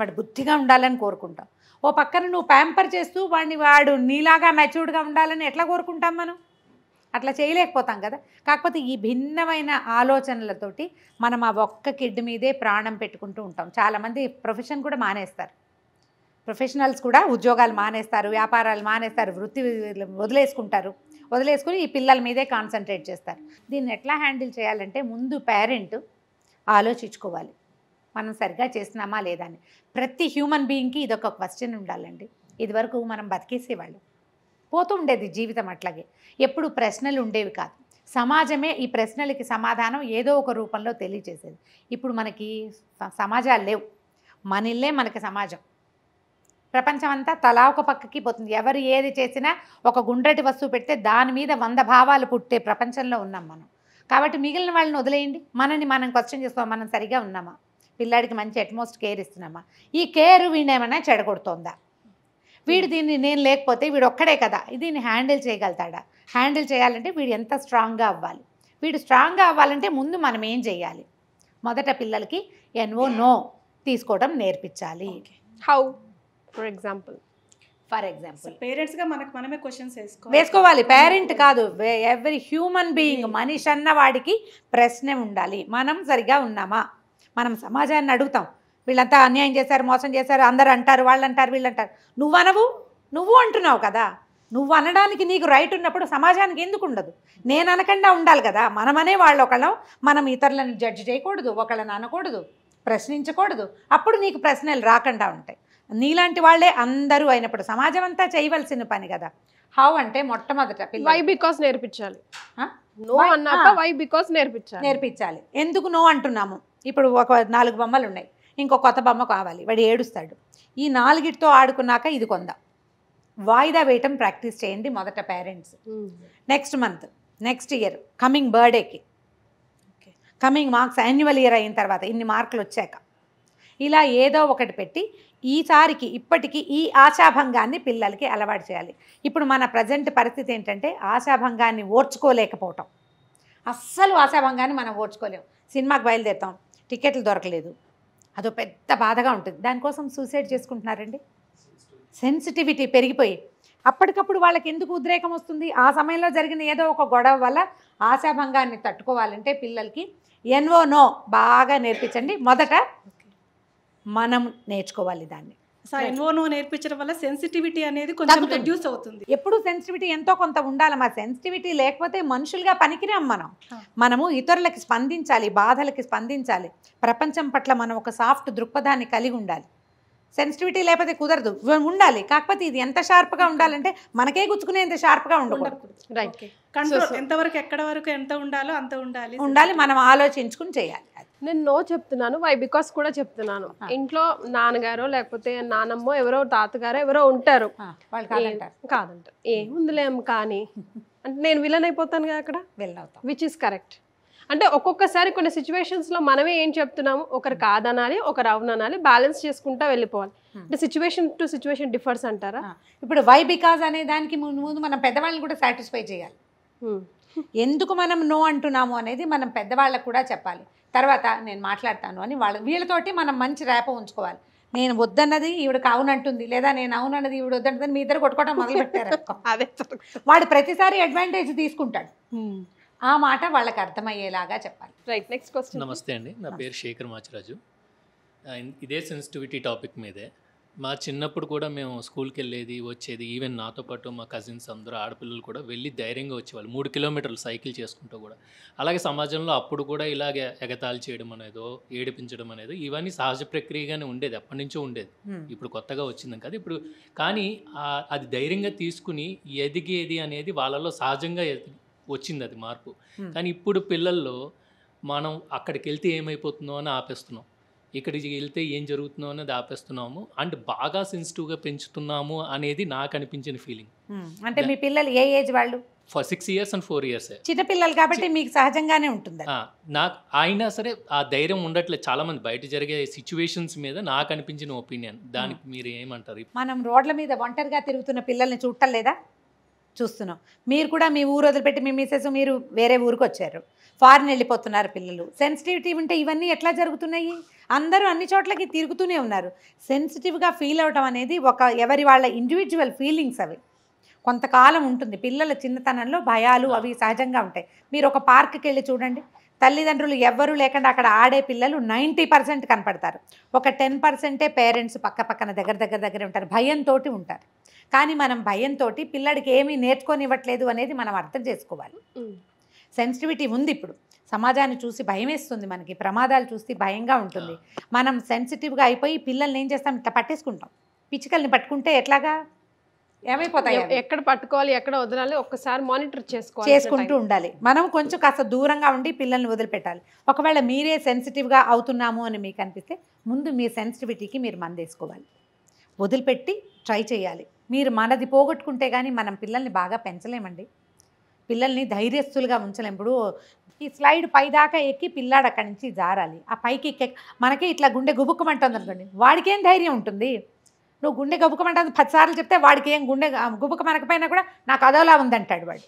వాడు బుద్ధిగా ఉండాలని కోరుకుంటాం ఓ పక్కన నువ్వు ప్యాంపర్ చేస్తూ వాడిని వాడు నీలాగా మెచ్యూర్డ్గా ఉండాలని ఎట్లా కోరుకుంటాం మనం అట్లా చేయలేకపోతాం కదా కాకపోతే ఈ భిన్నమైన ఆలోచనలతోటి మనం ఆ ఒక్క కిడ్ మీదే ప్రాణం పెట్టుకుంటూ ఉంటాం చాలామంది ప్రొఫెషన్ కూడా మానేస్తారు ప్రొఫెషనల్స్ కూడా ఉద్యోగాలు మానేస్తారు వ్యాపారాలు మానేస్తారు వృత్తి వదిలేసుకుంటారు వదిలేసుకుని ఈ పిల్లల మీదే కాన్సన్ట్రేట్ చేస్తారు దీన్ని ఎట్లా హ్యాండిల్ చేయాలంటే ముందు పేరెంట్ ఆలోచించుకోవాలి మనం సరిగ్గా చేసినామా లేదా అని ప్రతి హ్యూమన్ బీయింగ్కి ఇదొక క్వశ్చన్ ఉండాలండి ఇదివరకు మనం బతికేసేవాళ్ళు పోతూ ఉండేది జీవితం అట్లాగే ఎప్పుడు ప్రశ్నలు ఉండేవి కాదు సమాజమే ఈ ప్రశ్నలకి సమాధానం ఏదో ఒక రూపంలో తెలియజేసేది ఇప్పుడు మనకి సమాజాలు లేవు మన ఇల్లే మనకి సమాజం ప్రపంచం అంతా తలా ఒక పక్కకి పోతుంది ఎవరు ఏది చేసినా ఒక గుండ్రటి వస్తువు పెడితే దాని మీద వంద భావాలు పుట్టే ప్రపంచంలో ఉన్నాం మనం కాబట్టి మిగిలిన వాళ్ళని వదిలేయండి మనని మనం క్వశ్చన్ చేసుకోవాలి మనం సరిగా ఉన్నామా పిల్లాడికి మంచి అట్మోస్ట్ కేర్ ఇస్తున్నామా ఈ కేర్ వీడేమన్నా చెడగొడుతోందా వీడు hmm. దీన్ని నేను లేకపోతే వీడు ఒక్కడే కదా దీన్ని హ్యాండిల్ చేయగలుగుతాడా హ్యాండిల్ చేయాలంటే వీడు ఎంత స్ట్రాంగ్గా అవ్వాలి వీడు స్ట్రాంగ్గా అవ్వాలంటే ముందు మనం ఏం చేయాలి మొదట పిల్లలకి ఎన్ఓ నో hmm. తీసుకోవడం నేర్పించాలి how for example for example పేరెంట్స్గా మనకు మనమే క్వశ్చన్స్ వేసుకో వేసుకోవాలి పేరెంట్ కాదు ఎవ్రీ హ్యూమన్ బీయింగ్ మనిషి అన్న వాడికి ప్రశ్నే ఉండాలి మనం సరిగా ఉన్నామా మనం సమాజాన్ని అడుగుతాం వీళ్ళంతా అన్యాయం చేశారు మోసం చేశారు అందరు అంటారు వాళ్ళు అంటారు వీళ్ళు అంటారు నువ్వు అనవు నువ్వు అంటున్నావు కదా నువ్వు అనడానికి నీకు రైట్ ఉన్నప్పుడు సమాజానికి ఎందుకు ఉండదు నేను అనకుండా ఉండాలి కదా మనమనే వాళ్ళు ఒకళ్ళం మనం ఇతరులను జడ్జ్ చేయకూడదు ఒకళ్ళని అనకూడదు ప్రశ్నించకూడదు అప్పుడు నీకు ప్రశ్నలు రాకుండా ఉంటాయి నీలాంటి వాళ్ళే అందరూ అయినప్పుడు సమాజం అంతా చేయవలసిన పని కదా హౌ అంటే మొట్టమొదట వై బికాస్ నేర్పించాలి నో అన్నాక వై బికాస్ నేర్పించాలి నేర్పించాలి ఎందుకు నో అంటున్నాము ఇప్పుడు ఒక నాలుగు బొమ్మలు ఉన్నాయి ఇంకో కొత్త బొమ్మ కావాలి వాడు ఏడుస్తాడు ఈ నాలుగిటితో ఆడుకున్నాక ఇది కొందాం వాయిదా వేయటం ప్రాక్టీస్ చేయండి మొదట parents next month next year coming బర్త్డేకి కమింగ్ మార్క్స్ యాన్యువల్ ఇయర్ అయిన తర్వాత ఇన్ని మార్కులు వచ్చాక ఇలా ఏదో ఒకటి పెట్టి ఈసారికి ఇప్పటికీ ఈ ఆశాభంగాన్ని పిల్లలకి అలవాటు చేయాలి ఇప్పుడు మన ప్రజెంట్ పరిస్థితి ఏంటంటే ఆశాభంగాన్ని ఓర్చుకోలేకపోవటం అస్సలు ఆశాభంగాన్ని మనం ఓర్చుకోలేము సినిమాకి బయలుదేరుతాం టికెట్లు దొరకలేదు అదో పెద్ద బాధగా ఉంటుంది దానికోసం సూసైడ్ చేసుకుంటున్నారండి సెన్సిటివిటీ పెరిగిపోయి అప్పటికప్పుడు వాళ్ళకి ఎందుకు ఉద్రేకం వస్తుంది ఆ సమయంలో జరిగిన ఏదో ఒక గొడవ వల్ల ఆశాభంగాన్ని తట్టుకోవాలంటే పిల్లలకి ఎన్వో నో బాగా నేర్పించండి మొదట మనం నేర్చుకోవాలి దాన్ని ఎన్ఓ నేర్పించడం వల్ల సెన్సిటివిటీ అనేది కొంచెం రెడ్యూస్ అవుతుంది ఎప్పుడు సెన్సిటివిటీ ఎంతో కొంత ఉండాలి మా సెన్సిటివిటీ లేకపోతే మనుషులుగా పనికిరాం మనం మనము ఇతరులకి స్పందించాలి బాధలకి స్పందించాలి ప్రపంచం పట్ల మనం ఒక సాఫ్ట్ దృక్పథాన్ని కలిగి ఉండాలి సెన్సిటివిటీ లేకపోతే కుదరదు ఉండాలి కాకపోతే ఇది ఎంత షార్ప్గా ఉండాలంటే మనకే గుచ్చుకునే ఎంత షార్ప్గా ఉండకూడదు ఎంతవరకు ఎక్కడ వరకు ఎంత ఉండాలో అంత ఉండాలి ఉండాలి మనం ఆలోచించుకుని చేయాలి నేను నో చెప్తున్నాను వై బికాస్ కూడా చెప్తున్నాను ఇంట్లో నాన్నగారో లేకపోతే నానమ్మో ఎవరో తాతగారో ఎవరో ఉంటారు కాదంటారు ఏముందిలేము కానీ అంటే నేను విలన్ అయిపోతాను కదా అక్కడ విచ్ ఇస్ కరెక్ట్ అంటే ఒక్కొక్కసారి కొన్ని సిచ్యువేషన్స్లో మనమే ఏం చెప్తున్నాము ఒకరు కాదనాలి ఒకరు అవునాలి బ్యాలెన్స్ చేసుకుంటా వెళ్ళిపోవాలి అంటే సిచ్యువేషన్ టు సిచ్యువేషన్ డిఫర్స్ అంటారా ఇప్పుడు వై బికాజ్ అనే దానికి ముందు మనం పెద్దవాళ్ళని కూడా సాటిస్ఫై చేయాలి ఎందుకు మనం నో అంటున్నాము అనేది మనం పెద్దవాళ్ళకు కూడా చెప్పాలి తర్వాత నేను మాట్లాడతాను అని వాళ్ళ వీళ్ళతోటి మనం మంచి రేప ఉంచుకోవాలి నేను వద్దన్నది ఈవిడ కావునంటుంది లేదా నేను అవునన్నది ఈవిడ వద్దంటుంది మీ ఇద్దరు కొట్టుకోవడం మొదలు పెట్టారు అదే వాడు ప్రతిసారి అడ్వాంటేజ్ తీసుకుంటాడు ఆ మాట వాళ్ళకి అర్థమయ్యేలాగా చెప్పాలి రైట్ నెక్స్ట్ క్వశ్చన్ నమస్తే అండి నా పేరు శేఖర్ మాచిరాజు ఇదే సెన్సిటివిటీ టాపిక్ మీదే మా చిన్నప్పుడు కూడా మేము స్కూల్కి వెళ్ళేది వచ్చేది ఈవెన్ నాతో పాటు మా కజిన్స్ అందరూ ఆడపిల్లలు కూడా వెళ్ళి ధైర్యంగా వచ్చేవాళ్ళు మూడు కిలోమీటర్లు సైకిల్ చేసుకుంటూ కూడా అలాగే సమాజంలో అప్పుడు కూడా ఇలాగే ఎగతాళి చేయడం అనేదో ఏడిపించడం అనేది ఇవన్నీ సహజ ప్రక్రియగానే ఉండేది అప్పటి నుంచో ఉండేది hmm. ఇప్పుడు కొత్తగా వచ్చింది కదా ఇప్పుడు కానీ అది ధైర్యంగా తీసుకుని ఎదిగేది అనేది వాళ్ళలో సహజంగా వచ్చింది అది మార్పు కానీ ఇప్పుడు పిల్లల్లో మనం అక్కడికి వెళ్తే ఏమైపోతుందో అని ఆపేస్తున్నాం ఇక్కడికి వెళ్తే ఏం జరుగుతుందో అనేది ఆపేస్తున్నాము అండ్ బాగా సెన్సిటివ్గా పెంచుతున్నాము అనేది నాకు అనిపించిన ఫీలింగ్ అంటే మీ పిల్లలు ఏ ఏజ్ వాళ్ళు for six years and four years చిన్న పిల్లలు కాబట్టి మీకు సహజంగానే ఉంటుంది నాకు అయినా సరే ఆ ధైర్యం ఉండట్లేదు చాలా మంది బయట జరిగే సిచ్యువేషన్స్ మీద నాకు అనిపించిన ఒపీనియన్ దానికి మీరు ఏమంటారు మనం రోడ్ల మీద ఒంటరిగా తిరుగుతున్న పిల్లల్ని చూడటం లేదా చూస్తున్నాం మీరు కూడా మీ ఊరు వదిలిపెట్టి మీ మిసెస్ మీరు వేరే ఊరికి వచ్చారు ఫారిన్ వెళ్ళిపోతున్నారు పిల్లలు సెన్సిటివిటీ ఉంటే ఇవన్నీ ఎట్లా జరుగుతున్నాయి అందరూ అన్ని చోట్లకి తిరుగుతూనే ఉన్నారు సెన్సిటివ్గా ఫీల్ అవటం అనేది ఒక ఎవరి వాళ్ళ ఇండివిజువల్ ఫీలింగ్స్ అవి కొంతకాలం ఉంటుంది పిల్లల చిన్నతనంలో భయాలు అవి సహజంగా ఉంటాయి మీరు ఒక పార్క్కి వెళ్ళి చూడండి తల్లిదండ్రులు ఎవ్వరూ లేకుండా అక్కడ ఆడే పిల్లలు నైంటీ పర్సెంట్ కనపడతారు ఒక టెన్ పర్సెంటే పేరెంట్స్ పక్క పక్కన దగ్గర దగ్గర దగ్గర ఉంటారు భయంతో ఉంటారు కానీ మనం భయంతో పిల్లడికి ఏమీ నేర్చుకొని ఇవ్వట్లేదు అనేది మనం అర్థం చేసుకోవాలి సెన్సిటివిటీ ఉంది ఇప్పుడు సమాజాన్ని చూసి భయం వేస్తుంది మనకి ప్రమాదాలు చూసి భయంగా ఉంటుంది మనం సెన్సిటివ్గా అయిపోయి పిల్లల్ని ఏం చేస్తాం ఇట్లా పట్టేసుకుంటాం పిచ్చికల్ని పట్టుకుంటే ఎట్లాగా ఏమైపోతాయి ఎక్కడ పట్టుకోవాలి ఎక్కడ వదలాలి ఒక్కసారి మానిటర్ చేసుకో చేసుకుంటూ ఉండాలి మనం కొంచెం కాస్త దూరంగా ఉండి పిల్లల్ని వదిలిపెట్టాలి ఒకవేళ మీరే సెన్సిటివ్గా అవుతున్నాము అని మీకు అనిపిస్తే ముందు మీ సెన్సిటివిటీకి మీరు మందేసుకోవాలి వదిలిపెట్టి ట్రై చేయాలి మీరు మనది పోగొట్టుకుంటే కానీ మనం పిల్లల్ని బాగా పెంచలేమండి పిల్లల్ని ధైర్యస్తులుగా ఉంచలేము ఇప్పుడు ఈ స్లైడ్ పైదాకా ఎక్కి పిల్లాడు అక్కడి నుంచి జారాలి ఆ పైకి ఎక్కే మనకి ఇట్లా గుండె గుబుక్కమంటుంది అనుకోండి వాడికి ఏం ధైర్యం ఉంటుంది నువ్వు గుండె గబుకమంటుంది పదిసార్లు చెప్తే వాడికి ఏం గుండె గుబుక మనకపోయినా కూడా నాకు అదోలా ఉందంటాడు వాడు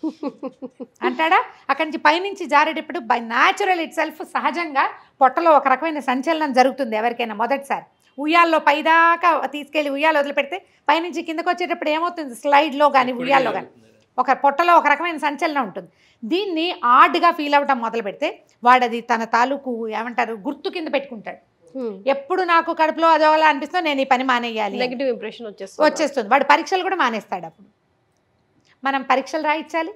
అంటాడా అక్కడి నుంచి పైనుంచి జారేటప్పుడు బై న్యాచురల్ ఇట్ సెల్ఫ్ సహజంగా పొట్టలో ఒక రకమైన సంచలనం జరుగుతుంది ఎవరికైనా మొదటిసారి ఉయ్యాల్లో పైదాకా తీసుకెళ్ళి ఉయ్యాలు వదిలిపెడితే పైనుంచి కిందకు వచ్చేటప్పుడు ఏమవుతుంది స్లైడ్లో కానీ ఉయ్యాల్లో కానీ ఒక పొట్టలో ఒక రకమైన సంచలనం ఉంటుంది దీన్ని ఆర్డ్గా ఫీల్ అవటం మొదలు పెడితే వాడది తన తాలూకు ఏమంటారు గుర్తు కింద పెట్టుకుంటాడు ఎప్పుడు నాకు కడుపులో అదోలా అనిపిస్తుందో నేను ఈ పని మానేయాలి నెగిటివ్ ఇంప్రెషన్ వచ్చేస్తుంది వచ్చేస్తుంది వాడు పరీక్షలు కూడా మానేస్తాడు అప్పుడు మనం పరీక్షలు రాయించాలి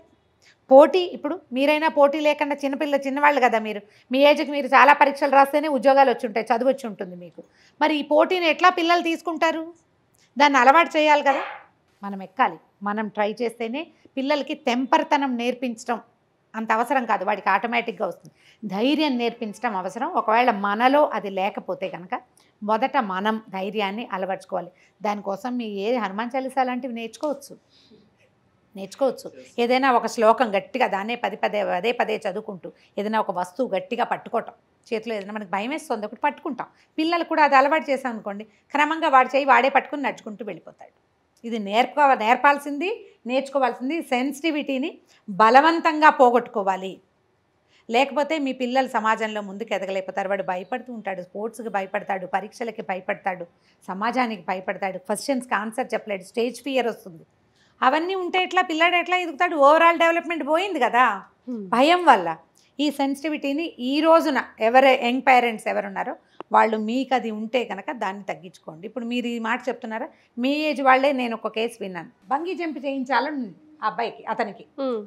పోటీ ఇప్పుడు మీరైనా పోటీ లేకుండా చిన్నపిల్ల చిన్నవాళ్ళు కదా మీరు మీ ఏజ్కి మీరు చాలా పరీక్షలు రాస్తేనే ఉద్యోగాలు వచ్చి ఉంటాయి చదువు వచ్చి ఉంటుంది మీకు మరి ఈ పోటీని ఎట్లా పిల్లలు తీసుకుంటారు దాన్ని అలవాటు చేయాలి కదా మనం ఎక్కాలి మనం ట్రై చేస్తేనే పిల్లలకి తెంపర్తనం నేర్పించడం అంత అవసరం కాదు వాడికి ఆటోమేటిక్గా వస్తుంది ధైర్యం నేర్పించడం అవసరం ఒకవేళ మనలో అది లేకపోతే కనుక మొదట మనం ధైర్యాన్ని అలవర్చుకోవాలి దానికోసం మీ ఏ హనుమాన్ చాలీసా లాంటివి నేర్చుకోవచ్చు నేర్చుకోవచ్చు ఏదైనా ఒక శ్లోకం గట్టిగా దాన్నే పది పదే పదే పదే చదువుకుంటూ ఏదైనా ఒక వస్తువు గట్టిగా పట్టుకోవటం చేతిలో ఏదైనా మనకు భయం వేస్తుంది ఒకటి పట్టుకుంటాం పిల్లలు కూడా అది అలవాటు చేసాం అనుకోండి క్రమంగా వాడు చేయి వాడే పట్టుకుని నడుచుకుంటూ వెళ్ళిపోతాడు ఇది నేర్ప నేర్పాల్సింది నేర్చుకోవాల్సింది సెన్సిటివిటీని బలవంతంగా పోగొట్టుకోవాలి లేకపోతే మీ పిల్లలు సమాజంలో ముందుకు ఎదగలేకపోతారు వాడు భయపడుతూ ఉంటాడు స్పోర్ట్స్కి భయపడతాడు పరీక్షలకి భయపడతాడు సమాజానికి భయపడతాడు క్వశ్చన్స్కి ఆన్సర్ చెప్పలేడు స్టేజ్ ఫియర్ వస్తుంది అవన్నీ ఉంటే ఎట్లా పిల్లాడు ఎట్లా ఎదుగుతాడు ఓవరాల్ డెవలప్మెంట్ పోయింది కదా భయం వల్ల ఈ సెన్సిటివిటీని ఈ రోజున ఎవరే యంగ్ పేరెంట్స్ ఎవరున్నారో వాళ్ళు మీకు అది ఉంటే కనుక దాన్ని తగ్గించుకోండి ఇప్పుడు మీరు ఈ మాట చెప్తున్నారా మీ ఏజ్ వాళ్ళే నేను ఒక కేసు విన్నాను బంగీ జంప్ చేయించాలని అబ్బాయికి అతనికి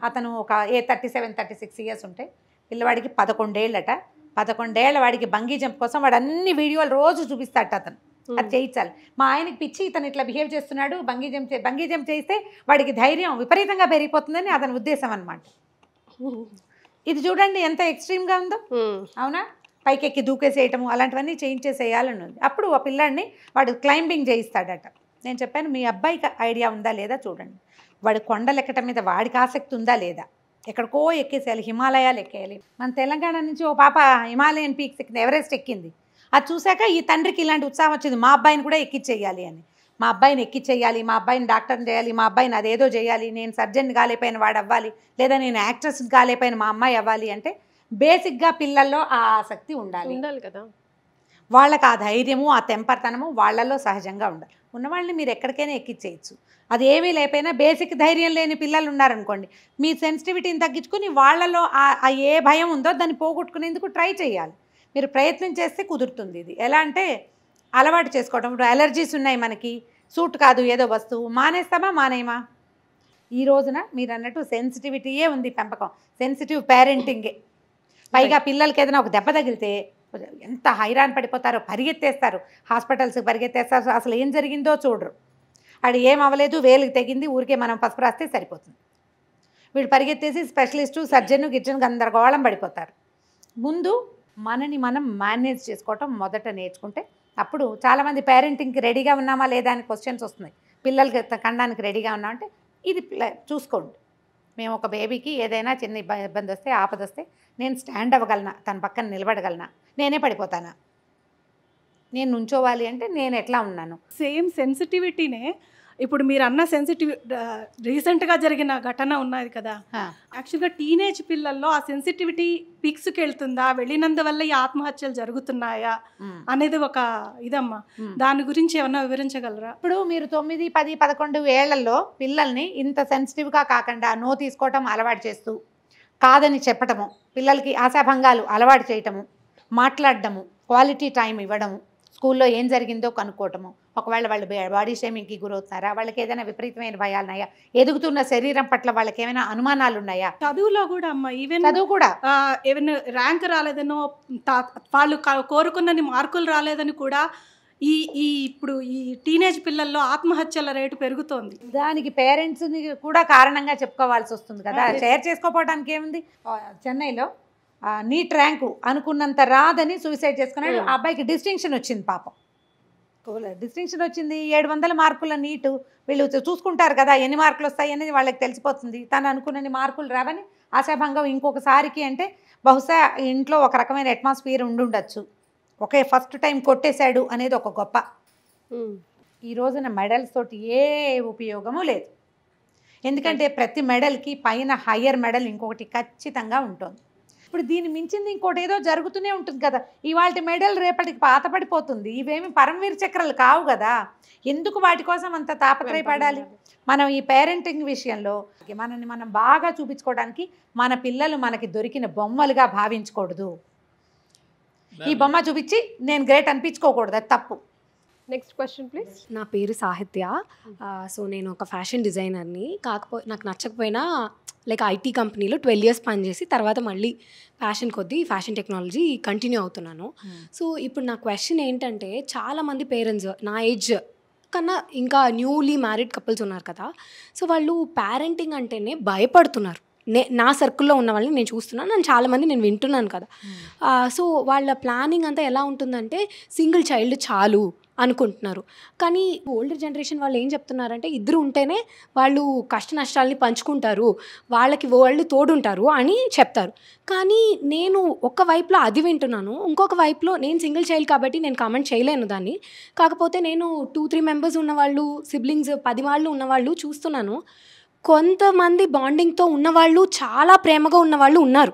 అతను ఒక ఏ thirty seven thirty six years ఉంటే పిల్లవాడికి పదకొండేళ్ళట పదకొండేళ్ల వాడికి బంగీ జంప్ కోసం వాడు అన్ని వీడియోలు రోజు చూపిస్తాట అతను అది చేయించాలి మా ఆయనకి పిచ్చి ఇతను ఇట్లా బిహేవ్ చేస్తున్నాడు బంగీ జంప్ బంగీ జంప్ చేస్తే వాడికి ధైర్యం విపరీతంగా పెరిగిపోతుందని అతని ఉద్దేశం అనమాట ఇది చూడండి ఎంత ఎక్స్ట్రీమ్గా ఉందో అవునా పైకెక్కి దూకేసేయటము అలాంటివన్నీ చేయించేసేయాలని ఉంది అప్పుడు ఆ పిల్లాడిని వాడు క్లైంబింగ్ చేయిస్తాడట నేను చెప్పాను మీ అబ్బాయికి ఐడియా ఉందా లేదా చూడండి వాడు కొండలెక్కటం మీద వాడికి ఆసక్తి ఉందా లేదా ఎక్కడికో ఎక్కేసేయాలి హిమాలయాలు ఎక్కేయాలి మన తెలంగాణ నుంచి ఓ పాప హిమాలయన్ పీక్స్ ఎక్కింది ఎవరెస్ట్ ఎక్కింది అది చూశాక ఈ తండ్రికి ఇలాంటి ఉత్సాహం వచ్చింది మా అబ్బాయిని కూడా ఎక్కిచ్చేయాలి అని మా అబ్బాయిని ఎక్కిచ్చేయాలి మా అబ్బాయిని డాక్టర్ని చేయాలి మా అబ్బాయిని అదేదో చేయాలి నేను సర్జన్ కాలేపోయిన వాడు అవ్వాలి లేదా నేను యాక్ట్రెస్ కాలేపోయిన మా అమ్మాయి అవ్వాలి అంటే బేసిక్గా పిల్లల్లో ఆ ఆసక్తి ఉండాలి ఉండాలి కదా వాళ్ళకి ఆ ధైర్యము ఆ తెంపర్తనము వాళ్ళలో సహజంగా ఉండాలి ఉన్నవాళ్ళని మీరు ఎక్కడికైనా ఎక్కిచ్చేయచ్చు అది ఏమీ లేకపోయినా బేసిక్ ధైర్యం లేని పిల్లలు ఉన్నారనుకోండి మీ సెన్సిటివిటీని తగ్గించుకుని వాళ్ళలో ఆ ఏ భయం ఉందో దాన్ని పోగొట్టుకునేందుకు ట్రై చేయాలి మీరు ప్రయత్నం చేస్తే కుదురుతుంది ఇది ఎలా అంటే అలవాటు ఇప్పుడు అలర్జీస్ ఉన్నాయి మనకి సూట్ కాదు ఏదో వస్తువు మానేస్తామా మానేయమా ఈ రోజున మీరు అన్నట్టు సెన్సిటివిటీయే ఉంది పెంపకం సెన్సిటివ్ పేరెంటింగే పైగా పిల్లలకి ఏదైనా ఒక దెబ్బ తగిలితే ఎంత హైరాన్ పడిపోతారో పరిగెత్తేస్తారు హాస్పిటల్స్కి పరిగెత్తేస్తారు అసలు ఏం జరిగిందో చూడరు అది ఏం అవ్వలేదు వేలుకి తెగింది ఊరికే మనం పసుపు రాస్తే సరిపోతుంది వీడు పరిగెత్తేసి స్పెషలిస్టు గిర్జన్కి గిర్జన్ గోళం పడిపోతారు ముందు మనని మనం మేనేజ్ చేసుకోవటం మొదట నేర్చుకుంటే అప్పుడు చాలామంది పేరెంటింగ్కి రెడీగా ఉన్నామా లేదా అని క్వశ్చన్స్ వస్తున్నాయి పిల్లలకి కండానికి రెడీగా ఉన్నామంటే ఇది చూసుకోండి మేము ఒక బేబీకి ఏదైనా చిన్న ఇబ్బంది వస్తే ఆపద వస్తే నేను స్టాండ్ అవ్వగలనా తన పక్కన నిలబడగలనా నేనే పడిపోతానా నేను నుంచోవాలి అంటే నేను ఎట్లా ఉన్నాను సేమ్ సెన్సిటివిటీనే ఇప్పుడు మీరు అన్న సెన్సిటివ్ రీసెంట్గా జరిగిన ఘటన ఉన్నది కదా యాక్చువల్గా టీనేజ్ పిల్లల్లో ఆ సెన్సిటివిటీ పిక్స్కి వెళ్తుందా వెళ్ళినందువల్ల ఈ ఆత్మహత్యలు జరుగుతున్నాయా అనేది ఒక ఇదమ్మా దాని గురించి ఏమన్నా వివరించగలరా ఇప్పుడు మీరు తొమ్మిది పది పదకొండు ఏళ్లలో పిల్లల్ని ఇంత సెన్సిటివ్గా కాకుండా నో తీసుకోవటం అలవాటు చేస్తూ కాదని చెప్పటము పిల్లలకి ఆశాభంగాలు అలవాటు చేయటము మాట్లాడటము క్వాలిటీ టైం ఇవ్వడము స్కూల్లో ఏం జరిగిందో కనుక్కోవటము ఒకవేళ వాళ్ళు బాడీ షేమింగ్కి గురవుతున్నారా వాళ్ళకి ఏదైనా విపరీతమైన భయాలు ఉన్నాయా ఎదుగుతున్న శరీరం పట్ల వాళ్ళకి ఏమైనా అనుమానాలు ఉన్నాయా చదువులో కూడా అమ్మ ఈవెన్ చదువు కూడా ఏమైనా ర్యాంక్ రాలేదనో వాళ్ళు కోరుకున్నని మార్కులు రాలేదని కూడా ఈ ఈ ఇప్పుడు ఈ టీనేజ్ పిల్లల్లో ఆత్మహత్యల రేటు పెరుగుతోంది దానికి పేరెంట్స్ని కూడా కారణంగా చెప్పుకోవాల్సి వస్తుంది కదా షేర్ చేసుకోపోవడానికి ఏముంది చెన్నైలో నీట్ ర్యాంకు అనుకున్నంత రాదని సూసైడ్ చేసుకున్నాడు ఆ అబ్బాయికి డిస్టింక్షన్ వచ్చింది పాపం డిస్టింక్షన్ వచ్చింది ఏడు వందల మార్కుల నీట్ వీళ్ళు చూసుకుంటారు కదా ఎన్ని మార్కులు వస్తాయి అనేది వాళ్ళకి తెలిసిపోతుంది తను అనుకున్న మార్కులు రావని ఆశాభంగం ఇంకొకసారికి అంటే బహుశా ఇంట్లో ఒక రకమైన అట్మాస్ఫియర్ ఉండుండొచ్చు ఒకే ఫస్ట్ టైం కొట్టేశాడు అనేది ఒక గొప్ప ఈ రోజున మెడల్స్ తోటి ఏ ఉపయోగము లేదు ఎందుకంటే ప్రతి మెడల్కి పైన హయ్యర్ మెడల్ ఇంకొకటి ఖచ్చితంగా ఉంటుంది ఇప్పుడు దీని మించింది ఇంకోటి ఏదో జరుగుతూనే ఉంటుంది కదా ఇవాళ మెడల్ రేపటికి పాతపడిపోతుంది ఇవేమి పరమవీర చక్రాలు కావు కదా ఎందుకు వాటి కోసం అంత తాపత్రయపడాలి మనం ఈ పేరెంటింగ్ విషయంలో మనల్ని మనం బాగా చూపించుకోవడానికి మన పిల్లలు మనకి దొరికిన బొమ్మలుగా భావించకూడదు ఈ బొమ్మ చూపించి నేను గ్రేట్ అనిపించుకోకూడదు అది తప్పు నెక్స్ట్ క్వశ్చన్ ప్లీజ్ నా పేరు సాహిత్య సో నేను ఒక ఫ్యాషన్ డిజైనర్ని కాకపోతే నాకు నచ్చకపోయినా లైక్ ఐటీ కంపెనీలో ట్వెల్వ్ ఇయర్స్ పనిచేసి తర్వాత మళ్ళీ ఫ్యాషన్ కొద్దీ ఫ్యాషన్ టెక్నాలజీ కంటిన్యూ అవుతున్నాను hmm. సో ఇప్పుడు నా క్వశ్చన్ ఏంటంటే చాలామంది పేరెంట్స్ నా ఏజ్ కన్నా ఇంకా న్యూలీ మ్యారీడ్ కపుల్స్ ఉన్నారు కదా సో వాళ్ళు పేరెంటింగ్ అంటేనే భయపడుతున్నారు నే నా సర్కిల్లో ఉన్న వాళ్ళని నేను చూస్తున్నాను నేను చాలామంది నేను వింటున్నాను కదా hmm. సో వాళ్ళ ప్లానింగ్ అంతా ఎలా ఉంటుందంటే సింగిల్ చైల్డ్ చాలు అనుకుంటున్నారు కానీ ఓల్డ్ జనరేషన్ వాళ్ళు ఏం చెప్తున్నారంటే ఇద్దరు ఉంటేనే వాళ్ళు కష్ట నష్టాలని పంచుకుంటారు వాళ్ళకి వాళ్ళు తోడుంటారు అని చెప్తారు కానీ నేను ఒక వైపులో అది వింటున్నాను ఇంకొక వైపులో నేను సింగిల్ చైల్డ్ కాబట్టి నేను కామెంట్ చేయలేను దాన్ని కాకపోతే నేను టూ త్రీ మెంబర్స్ ఉన్నవాళ్ళు సిబ్లింగ్స్ పది వాళ్ళు ఉన్నవాళ్ళు చూస్తున్నాను కొంతమంది బాండింగ్తో ఉన్నవాళ్ళు చాలా ప్రేమగా ఉన్నవాళ్ళు ఉన్నారు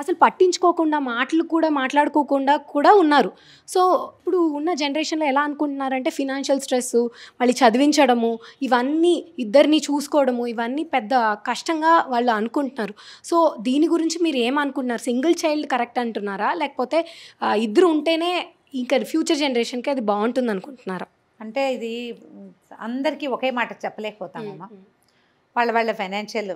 అసలు పట్టించుకోకుండా మాటలు కూడా మాట్లాడుకోకుండా కూడా ఉన్నారు సో ఇప్పుడు ఉన్న జనరేషన్లో ఎలా అనుకుంటున్నారంటే ఫినాన్షియల్ స్ట్రెస్ మళ్ళీ చదివించడము ఇవన్నీ ఇద్దరిని చూసుకోవడము ఇవన్నీ పెద్ద కష్టంగా వాళ్ళు అనుకుంటున్నారు సో దీని గురించి మీరు ఏమనుకుంటున్నారు సింగిల్ చైల్డ్ కరెక్ట్ అంటున్నారా లేకపోతే ఇద్దరు ఉంటేనే ఇంకా ఫ్యూచర్ జనరేషన్కి అది బాగుంటుంది అనుకుంటున్నారా అంటే ఇది అందరికీ ఒకే మాట చెప్పలేకపోతామమ్మా వాళ్ళ వాళ్ళ ఫైనాన్షియల్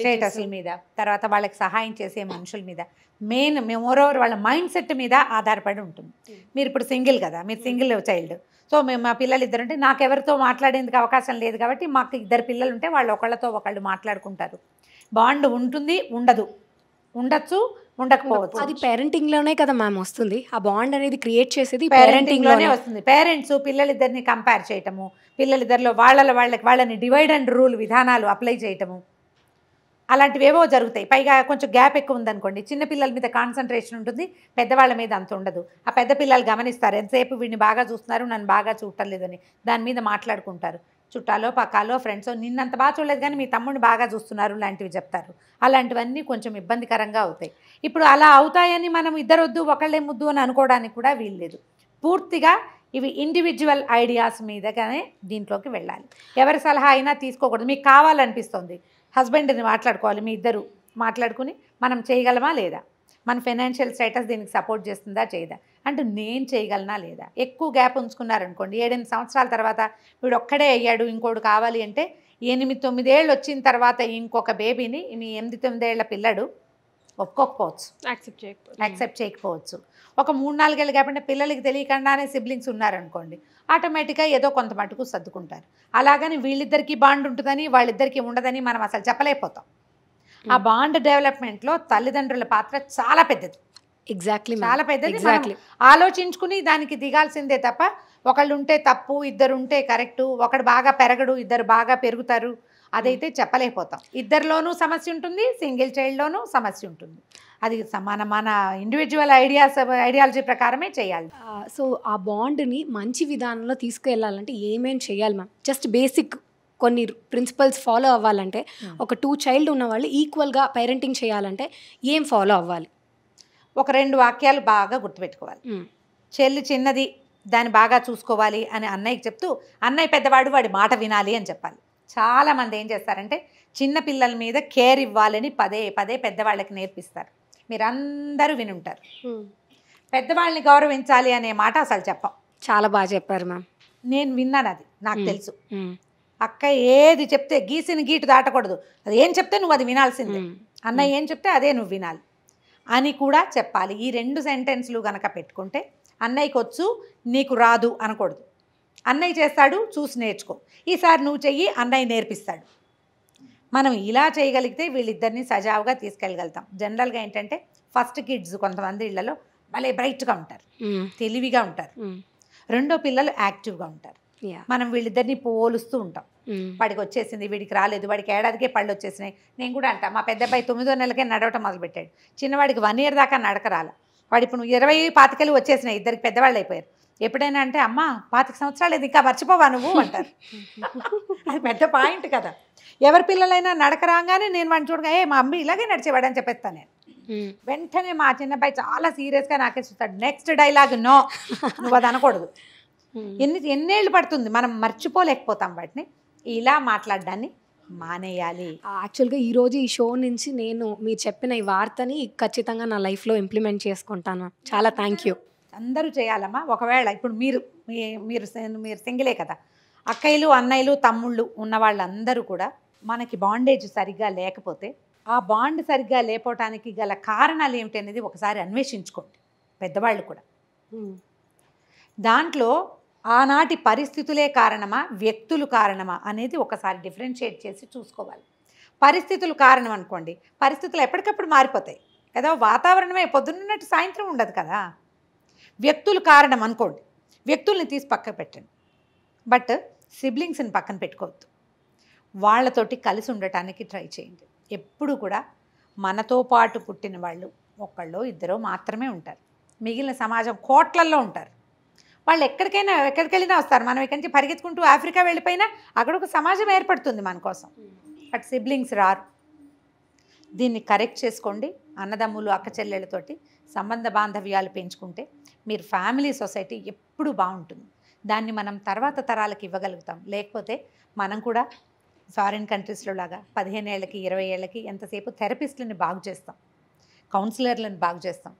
స్టేటస్ల మీద తర్వాత వాళ్ళకి సహాయం చేసే మనుషుల మీద మెయిన్ మోర్ ఓవర్ వాళ్ళ మైండ్ సెట్ మీద ఆధారపడి ఉంటుంది hmm. మీరు ఇప్పుడు సింగిల్ కదా మీరు సింగిల్ చైల్డ్ సో మేము మా పిల్లలు ఇద్దరు ఉంటే నాకెవరితో మాట్లాడేందుకు అవకాశం లేదు కాబట్టి మాకు ఇద్దరు పిల్లలు ఉంటే వాళ్ళు ఒకళ్ళతో ఒకళ్ళు మాట్లాడుకుంటారు బాండ్ ఉంటుంది ఉండదు ఉండొచ్చు ఉండకపోవచ్చు అది పేరెంటింగ్ లోనే కదా మ్యామ్ వస్తుంది ఆ బాండ్ అనేది క్రియేట్ చేసేది పేరెంటింగ్ లోనే వస్తుంది పేరెంట్స్ పిల్లలిద్దరిని కంపేర్ చేయటము పిల్లలిద్దరిలో వాళ్ళ వాళ్ళకి వాళ్ళని డివైడ్ అండ్ రూల్ విధానాలు అప్లై చేయటము అలాంటివేవో జరుగుతాయి పైగా కొంచెం గ్యాప్ ఎక్కువ ఉందనుకోండి చిన్న పిల్లల మీద కాన్సన్ట్రేషన్ ఉంటుంది పెద్దవాళ్ళ మీద అంత ఉండదు ఆ పెద్ద పిల్లలు గమనిస్తారు ఎంతసేపు వీడిని బాగా చూస్తున్నారు నన్ను బాగా చూడటం లేదని దాని మీద మాట్లాడుకుంటారు చుట్టాలో పక్కాలో ఫ్రెండ్స్ నిన్నంత బాగా చూడలేదు కానీ మీ తమ్ముడిని బాగా చూస్తున్నారు లాంటివి చెప్తారు అలాంటివన్నీ కొంచెం ఇబ్బందికరంగా అవుతాయి ఇప్పుడు అలా అవుతాయని మనం ఇద్దరు వద్దు ఒకళ్ళేమొద్దు అని అనుకోవడానికి కూడా వీల్లేదు పూర్తిగా ఇవి ఇండివిజువల్ ఐడియాస్ మీదగానే దీంట్లోకి వెళ్ళాలి ఎవరి సలహా అయినా తీసుకోకూడదు మీకు కావాలనిపిస్తుంది హస్బెండ్ని మాట్లాడుకోవాలి మీ ఇద్దరు మాట్లాడుకుని మనం చేయగలమా లేదా మన ఫైనాన్షియల్ స్టేటస్ దీనికి సపోర్ట్ చేస్తుందా చేయదా అంటే నేను చేయగలనా లేదా ఎక్కువ గ్యాప్ ఉంచుకున్నారనుకోండి ఏడెనిమిది సంవత్సరాల తర్వాత వీడు ఒక్కడే అయ్యాడు ఇంకోడు కావాలి అంటే ఎనిమిది తొమ్మిదేళ్ళు వచ్చిన తర్వాత ఇంకొక బేబీని మీ ఎనిమిది తొమ్మిదేళ్ల పిల్లడు ఒప్పుకోకపోవచ్చు యాక్సెప్ట్ చేయకపోవచ్చు యాక్సెప్ట్ చేయకపోవచ్చు ఒక మూడు నాలుగేళ్ళు కాబట్టి పిల్లలకి తెలియకుండానే సిబ్లింగ్స్ ఉన్నారనుకోండి ఆటోమేటిక్గా ఏదో కొంత మటుకు సర్దుకుంటారు అలాగని వీళ్ళిద్దరికీ బాండ్ ఉంటుందని వాళ్ళిద్దరికీ ఉండదని మనం అసలు చెప్పలేకపోతాం ఆ బాండ్ hmm. డెవలప్మెంట్లో తల్లిదండ్రుల పాత్ర చాలా పెద్దది ఎగ్జాక్ట్లీ చాలా పెద్దది ఎగ్జాక్ట్లీ ఆలోచించుకుని దానికి దిగాల్సిందే తప్ప ఒకళ్ళు ఉంటే తప్పు ఇద్దరు ఉంటే కరెక్టు ఒకడు బాగా పెరగడు ఇద్దరు బాగా పెరుగుతారు అదైతే చెప్పలేకపోతాం ఇద్దరిలోనూ సమస్య ఉంటుంది సింగిల్ చైల్డ్లోనూ సమస్య ఉంటుంది అది మన మన ఇండివిజువల్ ఐడియాస్ ఐడియాలజీ ప్రకారమే చేయాలి సో ఆ బాండ్ని మంచి విధానంలో తీసుకువెళ్ళాలంటే ఏమేమి చేయాలి మ్యామ్ జస్ట్ బేసిక్ కొన్ని ప్రిన్సిపల్స్ ఫాలో అవ్వాలంటే hmm. ఒక టూ చైల్డ్ ఉన్న వాళ్ళు ఈక్వల్గా పేరెంటింగ్ చేయాలంటే ఏం ఫాలో అవ్వాలి ఒక రెండు వాక్యాలు బాగా గుర్తుపెట్టుకోవాలి hmm. చెల్లి చిన్నది దాన్ని బాగా చూసుకోవాలి అని అన్నయ్యకి చెప్తూ అన్నయ్య పెద్దవాడు వాడి మాట వినాలి అని చెప్పాలి చాలామంది ఏం చేస్తారంటే చిన్న పిల్లల మీద కేర్ ఇవ్వాలని పదే పదే పెద్దవాళ్ళకి నేర్పిస్తారు మీరందరూ వినుంటారు పెద్దవాళ్ళని గౌరవించాలి అనే మాట అసలు చెప్పం చాలా బాగా చెప్పారు మ్యామ్ నేను విన్నాను అది నాకు తెలుసు అక్క ఏది చెప్తే గీసిన గీటు దాటకూడదు అది ఏం చెప్తే నువ్వు అది వినాల్సిందే అన్నయ్య ఏం చెప్తే అదే నువ్వు వినాలి అని కూడా చెప్పాలి ఈ రెండు సెంటెన్స్లు గనక పెట్టుకుంటే అన్నయ్యకి వచ్చు నీకు రాదు అనకూడదు అన్నయ్య చేస్తాడు చూసి నేర్చుకో ఈసారి నువ్వు చెయ్యి అన్నయ్య నేర్పిస్తాడు మనం ఇలా చేయగలిగితే వీళ్ళిద్దరిని సజావుగా తీసుకెళ్ళగలుగుతాం జనరల్గా ఏంటంటే ఫస్ట్ కిడ్స్ కొంతమంది ఇళ్లలో భలే బ్రైట్గా ఉంటారు తెలివిగా ఉంటారు రెండో పిల్లలు యాక్టివ్గా ఉంటారు మనం వీళ్ళిద్దరిని పోలుస్తూ ఉంటాం వాడికి వచ్చేసింది వీడికి రాలేదు వాడికి ఏడాదికే పళ్ళు వచ్చేసినాయి నేను కూడా అంట మా పెద్ద అబ్బాయి తొమ్మిదో నెలకే నడవటం మొదలుపెట్టాడు చిన్నవాడికి వన్ ఇయర్ దాకా నడక రాలే వాడు ఇప్పుడు ఇరవై పాతికలు వచ్చేసినాయి ఇద్దరికి పెద్దవాళ్ళు అయిపోయారు ఎప్పుడైనా అంటే అమ్మ పాతిక సంవత్సరాలు ఇది ఇంకా మర్చిపోవా నువ్వు అంటారు అది పెద్ద పాయింట్ కదా ఎవరి పిల్లలైనా నడక రాగానే నేను వాడిని చూడగా ఏ మా అమ్మ ఇలాగే నడిచేవాడని చెప్పేస్తాను నేను వెంటనే మా చిన్నబ్బాయి చాలా సీరియస్గా నాకే చూస్తాడు నెక్స్ట్ డైలాగ్ నో నువ్వు అది అనకూడదు ఎన్ని ఎన్నేళ్ళు పడుతుంది మనం మర్చిపోలేకపోతాం వాటిని ఇలా మాట్లాడడాన్ని మానేయాలి యాక్చువల్గా ఈరోజు ఈ షో నుంచి నేను మీరు చెప్పిన ఈ వార్తని ఖచ్చితంగా నా లైఫ్లో ఇంప్లిమెంట్ చేసుకుంటాను చాలా థ్యాంక్ యూ అందరూ చేయాలమ్మా ఒకవేళ ఇప్పుడు మీరు మీరు మీరు సింగిలే కదా అక్కయ్యలు అన్నయ్యలు తమ్ముళ్ళు ఉన్న వాళ్ళందరూ కూడా మనకి బాండేజ్ సరిగ్గా లేకపోతే ఆ బాండ్ సరిగ్గా లేపోవటానికి గల కారణాలు ఏమిటి అనేది ఒకసారి అన్వేషించుకోండి పెద్దవాళ్ళు కూడా దాంట్లో ఆనాటి పరిస్థితులే కారణమా వ్యక్తులు కారణమా అనేది ఒకసారి డిఫరెన్షియేట్ చేసి చూసుకోవాలి పరిస్థితులు కారణం అనుకోండి పరిస్థితులు ఎప్పటికప్పుడు మారిపోతాయి కదా వాతావరణమే పొద్దున్నట్టు సాయంత్రం ఉండదు కదా వ్యక్తులు కారణం అనుకోండి వ్యక్తుల్ని తీసి పక్కకు పెట్టండి బట్ సిబ్లింగ్స్ని పక్కన పెట్టుకోవద్దు వాళ్ళతోటి కలిసి ఉండటానికి ట్రై చేయండి ఎప్పుడు కూడా మనతో పాటు పుట్టిన వాళ్ళు ఒకళ్ళో ఇద్దరో మాత్రమే ఉంటారు మిగిలిన సమాజం కోట్లల్లో ఉంటారు వాళ్ళు ఎక్కడికైనా ఎక్కడికి వెళ్ళినా వస్తారు మనం ఇక్కడి నుంచి పరిగెత్తుకుంటూ ఆఫ్రికా వెళ్ళిపోయినా అక్కడ ఒక సమాజం ఏర్పడుతుంది మన కోసం బట్ సిబ్లింగ్స్ రారు దీన్ని కరెక్ట్ చేసుకోండి అన్నదమ్ములు అక్క సంబంధ బాంధవ్యాలు పెంచుకుంటే మీరు ఫ్యామిలీ సొసైటీ ఎప్పుడు బాగుంటుంది దాన్ని మనం తర్వాత తరాలకు ఇవ్వగలుగుతాం లేకపోతే మనం కూడా ఫారిన్ కంట్రీస్లో లాగా పదిహేను ఏళ్ళకి ఇరవై ఏళ్ళకి ఎంతసేపు థెరపిస్టులని బాగు చేస్తాం కౌన్సిలర్లను బాగు చేస్తాం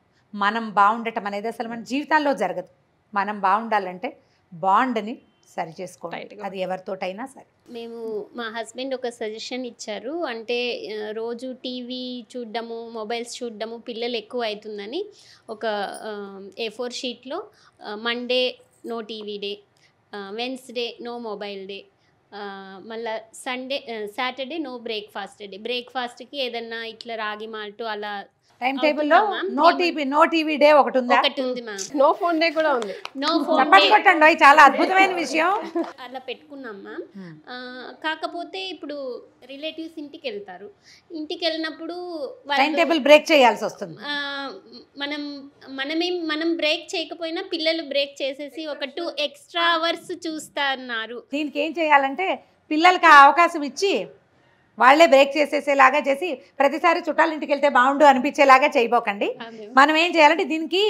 మనం బాగుండటం అనేది అసలు మన జీవితాల్లో జరగదు మనం బాగుండాలంటే బాండ్ని సరి చేసుకోండి అది ఎవరితోటైనా సరే మేము మా హస్బెండ్ ఒక సజెషన్ ఇచ్చారు అంటే రోజు టీవీ చూడడము మొబైల్స్ చూడడము పిల్లలు ఎక్కువ అవుతుందని ఒక ఏ ఫోర్ షీట్లో Monday no TV day Wednesday no mobile day మళ్ళా Sunday Saturday no breakfast day బ్రేక్ఫాస్ట్కి ఏదన్నా ఇట్లా రాగి మాల్ట్ అలా టైం టేబుల్ లో no TV no TV day ఒకటి ఉందా ఒకటి ఉంది మా నో ఫోన్ డే కూడా ఉంది నో ఫోన్ కొట్టండి చాలా అద్భుతమైన విషయం అలా పెట్టుకున్నాం మ్యామ్ కాకపోతే ఇప్పుడు రిలేటివ్స్ ఇంటికి వెళ్తారు ఇంటికి వెళ్ళినప్పుడు టైం టేబుల్ బ్రేక్ చేయాల్సి వస్తుంది మనం మనమేం మనం బ్రేక్ చేయకపోయినా పిల్లలు బ్రేక్ చేసేసి ఒక టూ ఎక్స్ట్రా అవర్స్ చూస్తున్నారు దీనికి ఏం చేయాలంటే పిల్లలకి అవకాశం ఇచ్చి వాళ్లే బ్రేక్ చేసేసేలాగా చేసి ప్రతిసారి చుట్టాల ఇంటికి వెళ్తే బాగుండు అనిపించేలాగా చేయబోకండి మనం ఏం చేయాలంటే దీనికి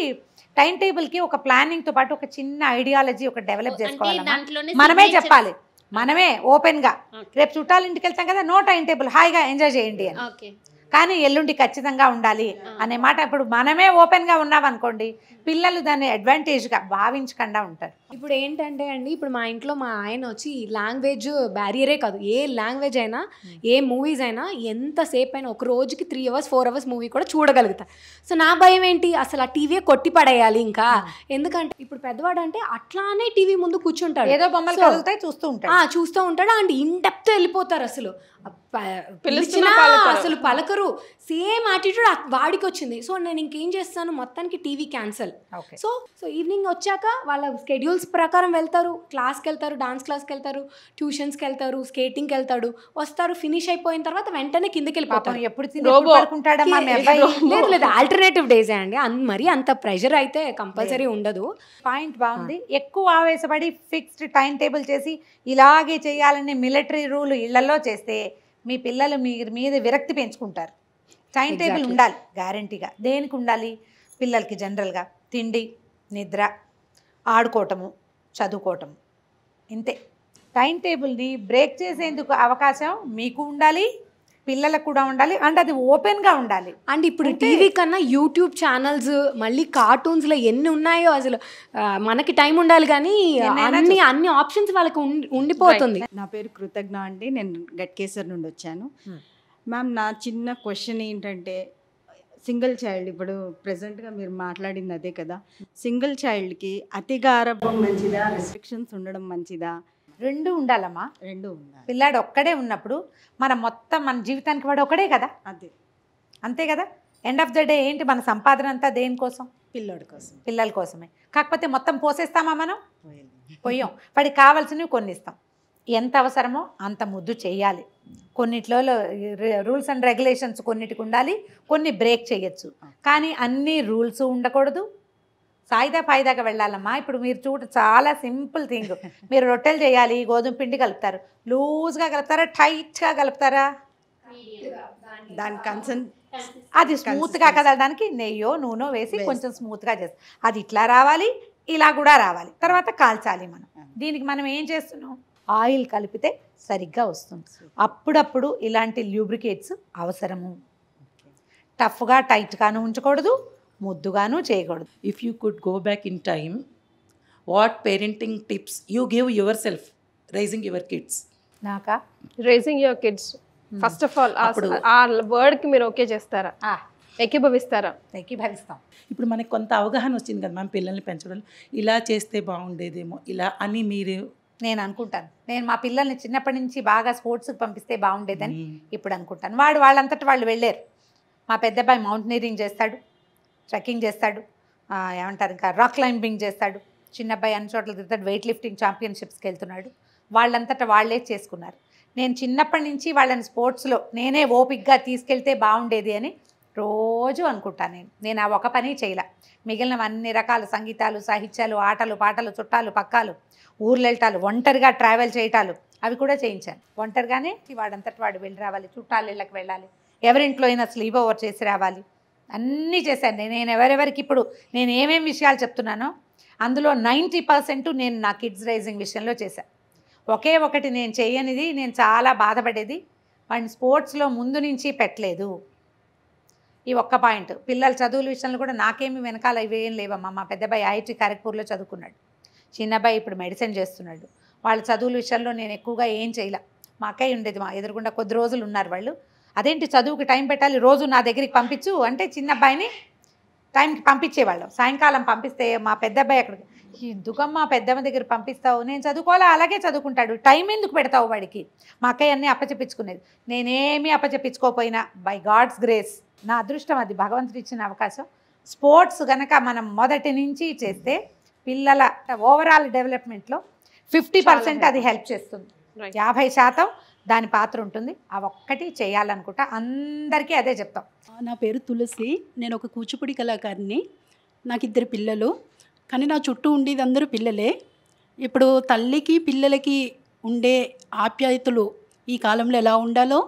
టైం టేబుల్ కి ఒక ప్లానింగ్ తో పాటు ఒక చిన్న ఐడియాలజీ ఒక డెవలప్ చేసుకోవాలి మనమే చెప్పాలి మనమే ఓపెన్ గా రేపు చుట్టాల ఇంటికి వెళ్తాం కదా నో టైం టేబుల్ హాయిగా ఎంజాయ్ చేయండి అని కానీ ఎల్లుండి ఖచ్చితంగా ఉండాలి అనే మాట ఇప్పుడు మనమే ఓపెన్గా ఉన్నాం అనుకోండి పిల్లలు దాన్ని అడ్వాంటేజ్గా భావించకుండా ఉంటారు ఇప్పుడు ఏంటంటే అండి ఇప్పుడు మా ఇంట్లో మా ఆయన వచ్చి లాంగ్వేజ్ బ్యారియరే కాదు ఏ లాంగ్వేజ్ అయినా ఏ మూవీస్ అయినా ఎంతసేపు అయినా ఒక రోజుకి three hours four hours movie కూడా చూడగలుగుతా సో నా భయం ఏంటి అసలు ఆ టీవీ కొట్టి పడేయాలి ఇంకా ఎందుకంటే ఇప్పుడు పెద్దవాడు అంటే అట్లానే టీవీ ముందు కూర్చుంటాడు ఏదో బొమ్మలు కలుగుతాయి చూస్తూ ఉంటాడు చూస్తూ ఉంటాడు అండ్ ఇన్ డెప్త్ వెళ్ళిపోతారు అసలు అసలు పలకరు సేమ్ యాటిట్యూడ్ వాడికి వచ్చింది సో నేను ఇంకేం చేస్తాను మొత్తానికి TV cancel so so evening వచ్చాక వాళ్ళ స్కెడ్యూల్స్ ప్రకారం వెళ్తారు క్లాస్కి వెళ్తారు డాన్స్ క్లాస్కి వెళ్తారు ట్యూషన్స్కి వెళ్తారు స్కేటింగ్కి వెళ్తాడు వస్తారు ఫినిష్ అయిపోయిన తర్వాత వెంటనే కిందకి వెళ్ళిపోతారు ఎప్పుడు లేదు లేదు ఆల్టర్నేటివ్ డేస్ అండి మరీ అంత ప్రెషర్ అయితే కంపల్సరీ ఉండదు పాయింట్ బాగుంది ఎక్కువ ఆవేశపడి ఫిక్స్డ్ టైం టేబుల్ చేసి ఇలాగే చేయాలని మిలిటరీ రూల్ ఇళ్లలో చేస్తే మీ పిల్లలు మీ మీద విరక్తి పెంచుకుంటారు టైం టేబుల్ ఉండాలి గ్యారంటీగా దేనికి ఉండాలి పిల్లలకి జనరల్గా తిండి నిద్ర ఆడుకోవటము చదువుకోవటము ఇంతే టైం టేబుల్ని బ్రేక్ చేసేందుకు అవకాశం మీకు ఉండాలి పిల్లలకు కూడా ఉండాలి అండ్ అది ఓపెన్గా ఉండాలి అండ్ ఇప్పుడు టీవీ కన్నా యూట్యూబ్ ఛానల్స్ మళ్ళీ కార్టూన్స్లో ఎన్ని ఉన్నాయో అసలు మనకి టైం ఉండాలి కానీ అన్ని అన్ని ఆప్షన్స్ వాళ్ళకి ఉండిపోతుంది నా పేరు కృతజ్ఞ అండి నేను గట్కేసర్ నుండి వచ్చాను hmm. మ్యామ్ నా చిన్న క్వశ్చన్ ఏంటంటే సింగిల్ చైల్డ్ ఇప్పుడు ప్రెసెంట్గా మీరు మాట్లాడింది అదే కదా సింగిల్ చైల్డ్కి అతి గారభం మంచిదా రెస్ట్రిక్షన్స్ ఉండడం మంచిదా రెండు ఉండాలమ్మా రెండు ఉండాలి పిల్లాడు ఒక్కడే ఉన్నప్పుడు మన మొత్తం మన జీవితానికి వాడు ఒకడే కదా అదే అంతే కదా ఎండ్ ఆఫ్ ద డే ఏంటి మన సంపాదన అంతా దేనికోసం పిల్లడి కోసం పిల్లల కోసమే కాకపోతే మొత్తం పోసేస్తామా మనం పోయాం వాడికి కావాల్సినవి కొన్ని ఇస్తాం ఎంత అవసరమో అంత ముద్దు చేయాలి కొన్నిట్లో రూల్స్ అండ్ రెగ్యులేషన్స్ కొన్నిటికి ఉండాలి కొన్ని బ్రేక్ చేయొచ్చు కానీ అన్ని రూల్స్ ఉండకూడదు సాయిదా ఫాయిదాగా వెళ్ళాలమ్మా ఇప్పుడు మీరు చూడ చాలా సింపుల్ థింగ్ మీరు రొట్టెలు చేయాలి గోధుమ పిండి కలుపుతారు లూజ్గా కలుపుతారా టైట్గా కలుపుతారా దాని కన్సన్ అది స్మూత్గా కదలడానికి నెయ్యో నూనె వేసి కొంచెం స్మూత్గా చేస్తాం అది ఇట్లా రావాలి ఇలా కూడా రావాలి తర్వాత కాల్చాలి మనం దీనికి మనం ఏం చేస్తున్నాం ఆయిల్ కలిపితే సరిగ్గా వస్తుంది అప్పుడప్పుడు ఇలాంటి ల్యూబ్రికేట్స్ అవసరము టఫ్గా టైట్గాను ఉంచకూడదు ముద్దుగాను చేయకూడదు if you could go back in time what parenting tips you give yourself raising your kids నాక raising your kids first of all ఆ వర్డ్కి మీరు ఓకే చేస్తారా ఎక్కిభవిస్తారా ఎక్కిభవిస్తాం ఇప్పుడు మనకి కొంత అవగాహన వచ్చింది కదా మ్యామ్ పిల్లల్ని పెంచడం ఇలా చేస్తే బాగుండేదేమో ఇలా అని మీరు నేను అనుకుంటాను నేను మా పిల్లల్ని చిన్నప్పటి నుంచి బాగా స్పోర్ట్స్కి పంపిస్తే బాగుండేదని ఇప్పుడు అనుకుంటాను వాడు వాళ్ళంతటి వాళ్ళు వెళ్ళారు మా పెద్దబ్బాయి మౌంటనీరింగ్ చేస్తాడు ట్రెక్కింగ్ చేస్తాడు ఏమంటారు ఇంకా రాక్ క్లైంబింగ్ చేస్తాడు చిన్నబ్బాయి అన్ని చోట్ల తిరుగుతాడు వెయిట్ లిఫ్టింగ్ ఛాంపియన్షిప్స్కి వెళ్తున్నాడు వాళ్ళంతటా వాళ్ళే చేసుకున్నారు నేను చిన్నప్పటి నుంచి వాళ్ళని స్పోర్ట్స్లో నేనే ఓపిక్గా తీసుకెళ్తే బాగుండేది అని రోజు అనుకుంటాను నేను నేను ఆ ఒక పని చేయలే అన్ని రకాల సంగీతాలు సాహిత్యాలు ఆటలు పాటలు చుట్టాలు పక్కాలు ఊర్లు వెళ్ళటాలు ఒంటరిగా ట్రావెల్ చేయటాలు అవి కూడా చేయించాను ఒంటరిగానే వాడంతటి వాడు వెళ్ళి రావాలి చుట్టాలు ఇళ్ళకి వెళ్ళాలి ఎవరింట్లో అయినా స్లీప్ ఓవర్ చేసి రావాలి అన్నీ చేశాను నేను ఎవరెవరికి ఇప్పుడు నేను ఏమేమి విషయాలు చెప్తున్నానో అందులో నైంటీ పర్సెంట్ నేను నా కిడ్స్ రైజింగ్ విషయంలో చేశాను ఒకే ఒకటి నేను చేయనిది నేను చాలా బాధపడేది వాడిని స్పోర్ట్స్లో ముందు నుంచి పెట్టలేదు ఈ ఒక్క పాయింట్ పిల్లల చదువుల విషయంలో కూడా నాకేమి వెనకాల ఇవేం లేవమ్మా మా పెద్దబాయి ఐటీ ఖరగ్పూర్లో చదువుకున్నాడు చిన్నబాయి ఇప్పుడు మెడిసిన్ చేస్తున్నాడు వాళ్ళ చదువుల విషయంలో నేను ఎక్కువగా ఏం చేయలే మా అక్కయ్య ఉండేది మా ఎదురుకుండా కొద్ది రోజులు ఉన్నారు వాళ్ళు అదేంటి చదువుకి టైం పెట్టాలి రోజు నా దగ్గరికి పంపించు అంటే చిన్నబ్బాయిని టైంకి పంపించేవాళ్ళం సాయంకాలం పంపిస్తే మా పెద్దబ్బాయి అక్కడికి ఎందుకమ్మా పెద్దమ్మ దగ్గర పంపిస్తావు నేను చదువుకోవాలా అలాగే చదువుకుంటాడు టైం ఎందుకు పెడతావు వాడికి మా అక్కయ్య అన్నీ అప్పచెప్పించుకునేది నేనేమీ అప్పచెప్పించుకోపోయినా బై గాడ్స్ గ్రేస్ నా అదృష్టం అది భగవంతుడు ఇచ్చిన అవకాశం స్పోర్ట్స్ కనుక మనం మొదటి నుంచి చేస్తే పిల్లల ఓవరాల్ డెవలప్మెంట్లో ఫిఫ్టీ పర్సెంట్ అది హెల్ప్ చేస్తుంది యాభై శాతం దాని పాత్ర ఉంటుంది అవి ఒక్కటి చేయాలనుకుంటా అందరికీ అదే చెప్తాం నా పేరు తులసి నేను ఒక కూచిపూడి కళాకారిని నాకు ఇద్దరు పిల్లలు కానీ నా చుట్టూ ఉండేది అందరూ పిల్లలే ఇప్పుడు తల్లికి పిల్లలకి ఉండే ఆప్యాయతలు ఈ కాలంలో ఎలా ఉండాలో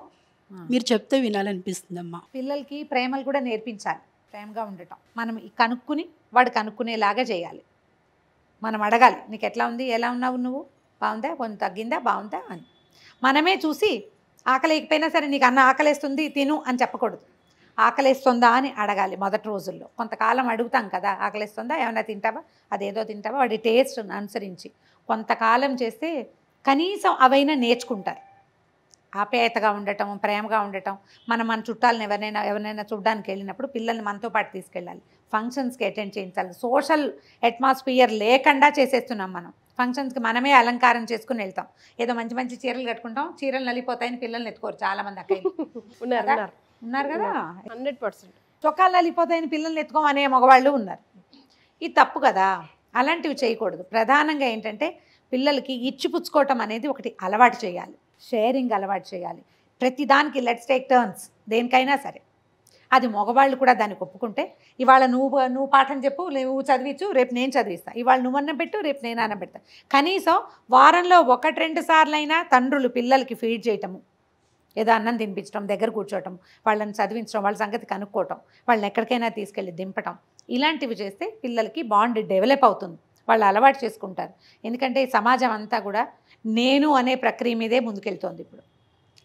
మీరు చెప్తే వినాలనిపిస్తుంది అమ్మా పిల్లలకి ప్రేమలు కూడా నేర్పించాలి ప్రేమగా ఉండటం మనం కనుక్కుని వాడు కనుక్కునేలాగా చేయాలి మనం అడగాలి నీకు ఎట్లా ఉంది ఎలా ఉన్నావు నువ్వు బాగుందా కొంత తగ్గిందా బాగుందా అని మనమే చూసి ఆకలేకపోయినా సరే నీకు అన్న ఆకలేస్తుంది తిను అని చెప్పకూడదు ఆకలేస్తుందా అని అడగాలి మొదటి రోజుల్లో కొంతకాలం అడుగుతాం కదా ఆకలేస్తుందా ఏమైనా తింటావా అదేదో తింటావా వాడి టేస్ట్ అనుసరించి కొంతకాలం చేస్తే కనీసం అవైనా నేర్చుకుంటారు ఆప్యాయతగా ఉండటం ప్రేమగా ఉండటం మనం మన చుట్టాలను ఎవరినైనా ఎవరినైనా చూడడానికి వెళ్ళినప్పుడు పిల్లల్ని మనతో పాటు తీసుకెళ్ళాలి ఫంక్షన్స్కి అటెండ్ చేయించాలి సోషల్ అట్మాస్ఫియర్ లేకుండా చేసేస్తున్నాం మనం ఫంక్షన్స్కి మనమే అలంకారం చేసుకుని వెళ్తాం ఏదో మంచి మంచి చీరలు కట్టుకుంటాం చీరలు నలిపోతాయని పిల్లల్ని ఎత్తుకోరు మంది అక్కడ ఉన్నారు కదా హండ్రెడ్ పర్సెంట్ చొక్కాలు నలిపోతాయని పిల్లల్ని ఎత్తుకోమనే మగవాళ్ళు ఉన్నారు ఇది తప్పు కదా అలాంటివి చేయకూడదు ప్రధానంగా ఏంటంటే పిల్లలకి ఇచ్చిపుచ్చుకోవటం అనేది ఒకటి అలవాటు చేయాలి షేరింగ్ అలవాటు చేయాలి ప్రతిదానికి లెట్స్ టేక్ టర్న్స్ దేనికైనా సరే అది మగవాళ్ళు కూడా దాన్ని ఒప్పుకుంటే ఇవాళ నువ్వు నువ్వు పాఠం చెప్పు నువ్వు చదివించు రేపు నేను చదివిస్తా ఇవాళ నువ్వు అన్న పెట్టు రేపు నేను అన్న పెడతా కనీసం వారంలో ఒకటి రెండు సార్లైనా తండ్రులు పిల్లలకి ఫీడ్ చేయటము ఏదో అన్నం తినిపించడం దగ్గర కూర్చోవటం వాళ్ళని చదివించడం వాళ్ళ సంగతి కనుక్కోవటం వాళ్ళని ఎక్కడికైనా తీసుకెళ్ళి దింపటం ఇలాంటివి చేస్తే పిల్లలకి బాండ్ డెవలప్ అవుతుంది వాళ్ళు అలవాటు చేసుకుంటారు ఎందుకంటే సమాజం అంతా కూడా నేను అనే ప్రక్రియ మీదే ముందుకెళ్తోంది ఇప్పుడు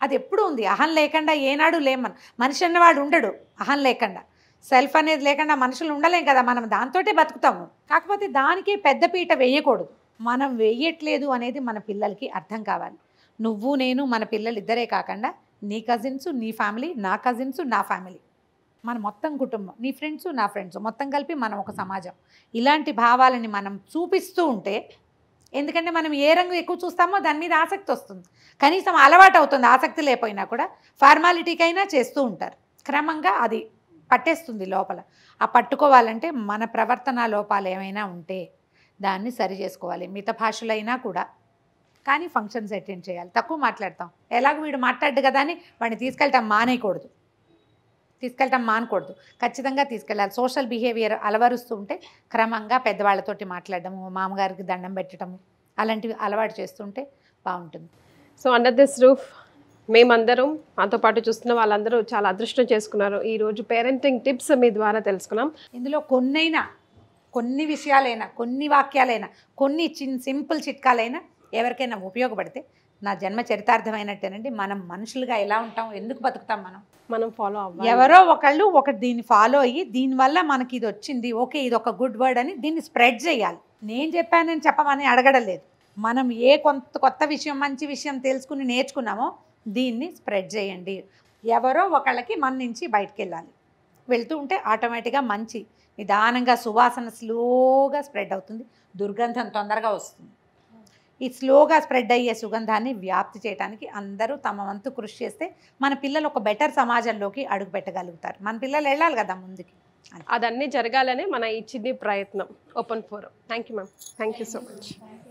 అది ఎప్పుడు ఉంది అహం లేకుండా ఏనాడు లేమని మనిషి అన్నవాడు ఉండడు అహం లేకుండా సెల్ఫ్ అనేది లేకుండా మనుషులు ఉండలేం కదా మనం దాంతోటే బతుకుతాము కాకపోతే దానికి పెద్దపీట వేయకూడదు మనం వేయట్లేదు అనేది మన పిల్లలకి అర్థం కావాలి నువ్వు నేను మన పిల్లలు ఇద్దరే కాకుండా నీ కజిన్స్ నీ ఫ్యామిలీ నా కజిన్స్ నా ఫ్యామిలీ మన మొత్తం కుటుంబం నీ ఫ్రెండ్స్ నా ఫ్రెండ్స్ మొత్తం కలిపి మనం ఒక సమాజం ఇలాంటి భావాలని మనం చూపిస్తూ ఉంటే ఎందుకంటే మనం ఏ రంగు ఎక్కువ చూస్తామో దాని మీద ఆసక్తి వస్తుంది కనీసం అలవాటు అవుతుంది ఆసక్తి లేకపోయినా కూడా ఫార్మాలిటీకైనా చేస్తూ ఉంటారు క్రమంగా అది పట్టేస్తుంది లోపల ఆ పట్టుకోవాలంటే మన ప్రవర్తన లోపాలు ఏమైనా ఉంటే దాన్ని సరి చేసుకోవాలి మిత భాషలైనా కూడా కానీ ఫంక్షన్స్ అటెండ్ చేయాలి తక్కువ మాట్లాడతాం ఎలాగో వీడు మాట్లాడ్డు కదా అని వాడిని తీసుకెళ్తాం మానేయకూడదు తీసుకెళ్ళటం మానకూడదు ఖచ్చితంగా తీసుకెళ్ళాలి సోషల్ బిహేవియర్ ఉంటే క్రమంగా పెద్దవాళ్ళతోటి మాట్లాడడము మామగారికి దండం పెట్టడము అలాంటివి అలవాటు చేస్తుంటే బాగుంటుంది సో అండర్ దిస్ రూఫ్ మేమందరం మాతో పాటు చూస్తున్న వాళ్ళందరూ చాలా అదృష్టం చేసుకున్నారు ఈరోజు పేరెంటింగ్ టిప్స్ మీ ద్వారా తెలుసుకున్నాం ఇందులో కొన్నైనా కొన్ని విషయాలైనా కొన్ని వాక్యాలైనా కొన్ని చిన్ సింపుల్ చిట్కాలైనా ఎవరికైనా ఉపయోగపడితే నా జన్మ చరితార్థమైనట్టేనండి మనం మనుషులుగా ఎలా ఉంటాం ఎందుకు బతుకుతాం మనం మనం ఫాలో అవ్వాలి ఎవరో ఒకళ్ళు ఒక దీన్ని ఫాలో అయ్యి దీనివల్ల మనకి ఇది వచ్చింది ఓకే ఇది ఒక గుడ్ వర్డ్ అని దీన్ని స్ప్రెడ్ చేయాలి నేను చెప్పానని చెప్పమని అడగడలేదు మనం ఏ కొంత కొత్త విషయం మంచి విషయం తెలుసుకుని నేర్చుకున్నామో దీన్ని స్ప్రెడ్ చేయండి ఎవరో ఒకళ్ళకి మన నుంచి బయటకు వెళ్ళాలి వెళ్తూ ఉంటే ఆటోమేటిక్గా మంచి నిదానంగా సువాసన స్లోగా స్ప్రెడ్ అవుతుంది దుర్గంధం తొందరగా వస్తుంది ఈ స్లోగా స్ప్రెడ్ అయ్యే సుగంధాన్ని వ్యాప్తి చేయడానికి అందరూ తమ వంతు కృషి చేస్తే మన పిల్లలు ఒక బెటర్ సమాజంలోకి అడుగు పెట్టగలుగుతారు మన పిల్లలు వెళ్ళాలి కదా ముందుకి అదన్నీ జరగాలనే మన ఈ చిన్ని ప్రయత్నం open forum thank you ma'am thank you so much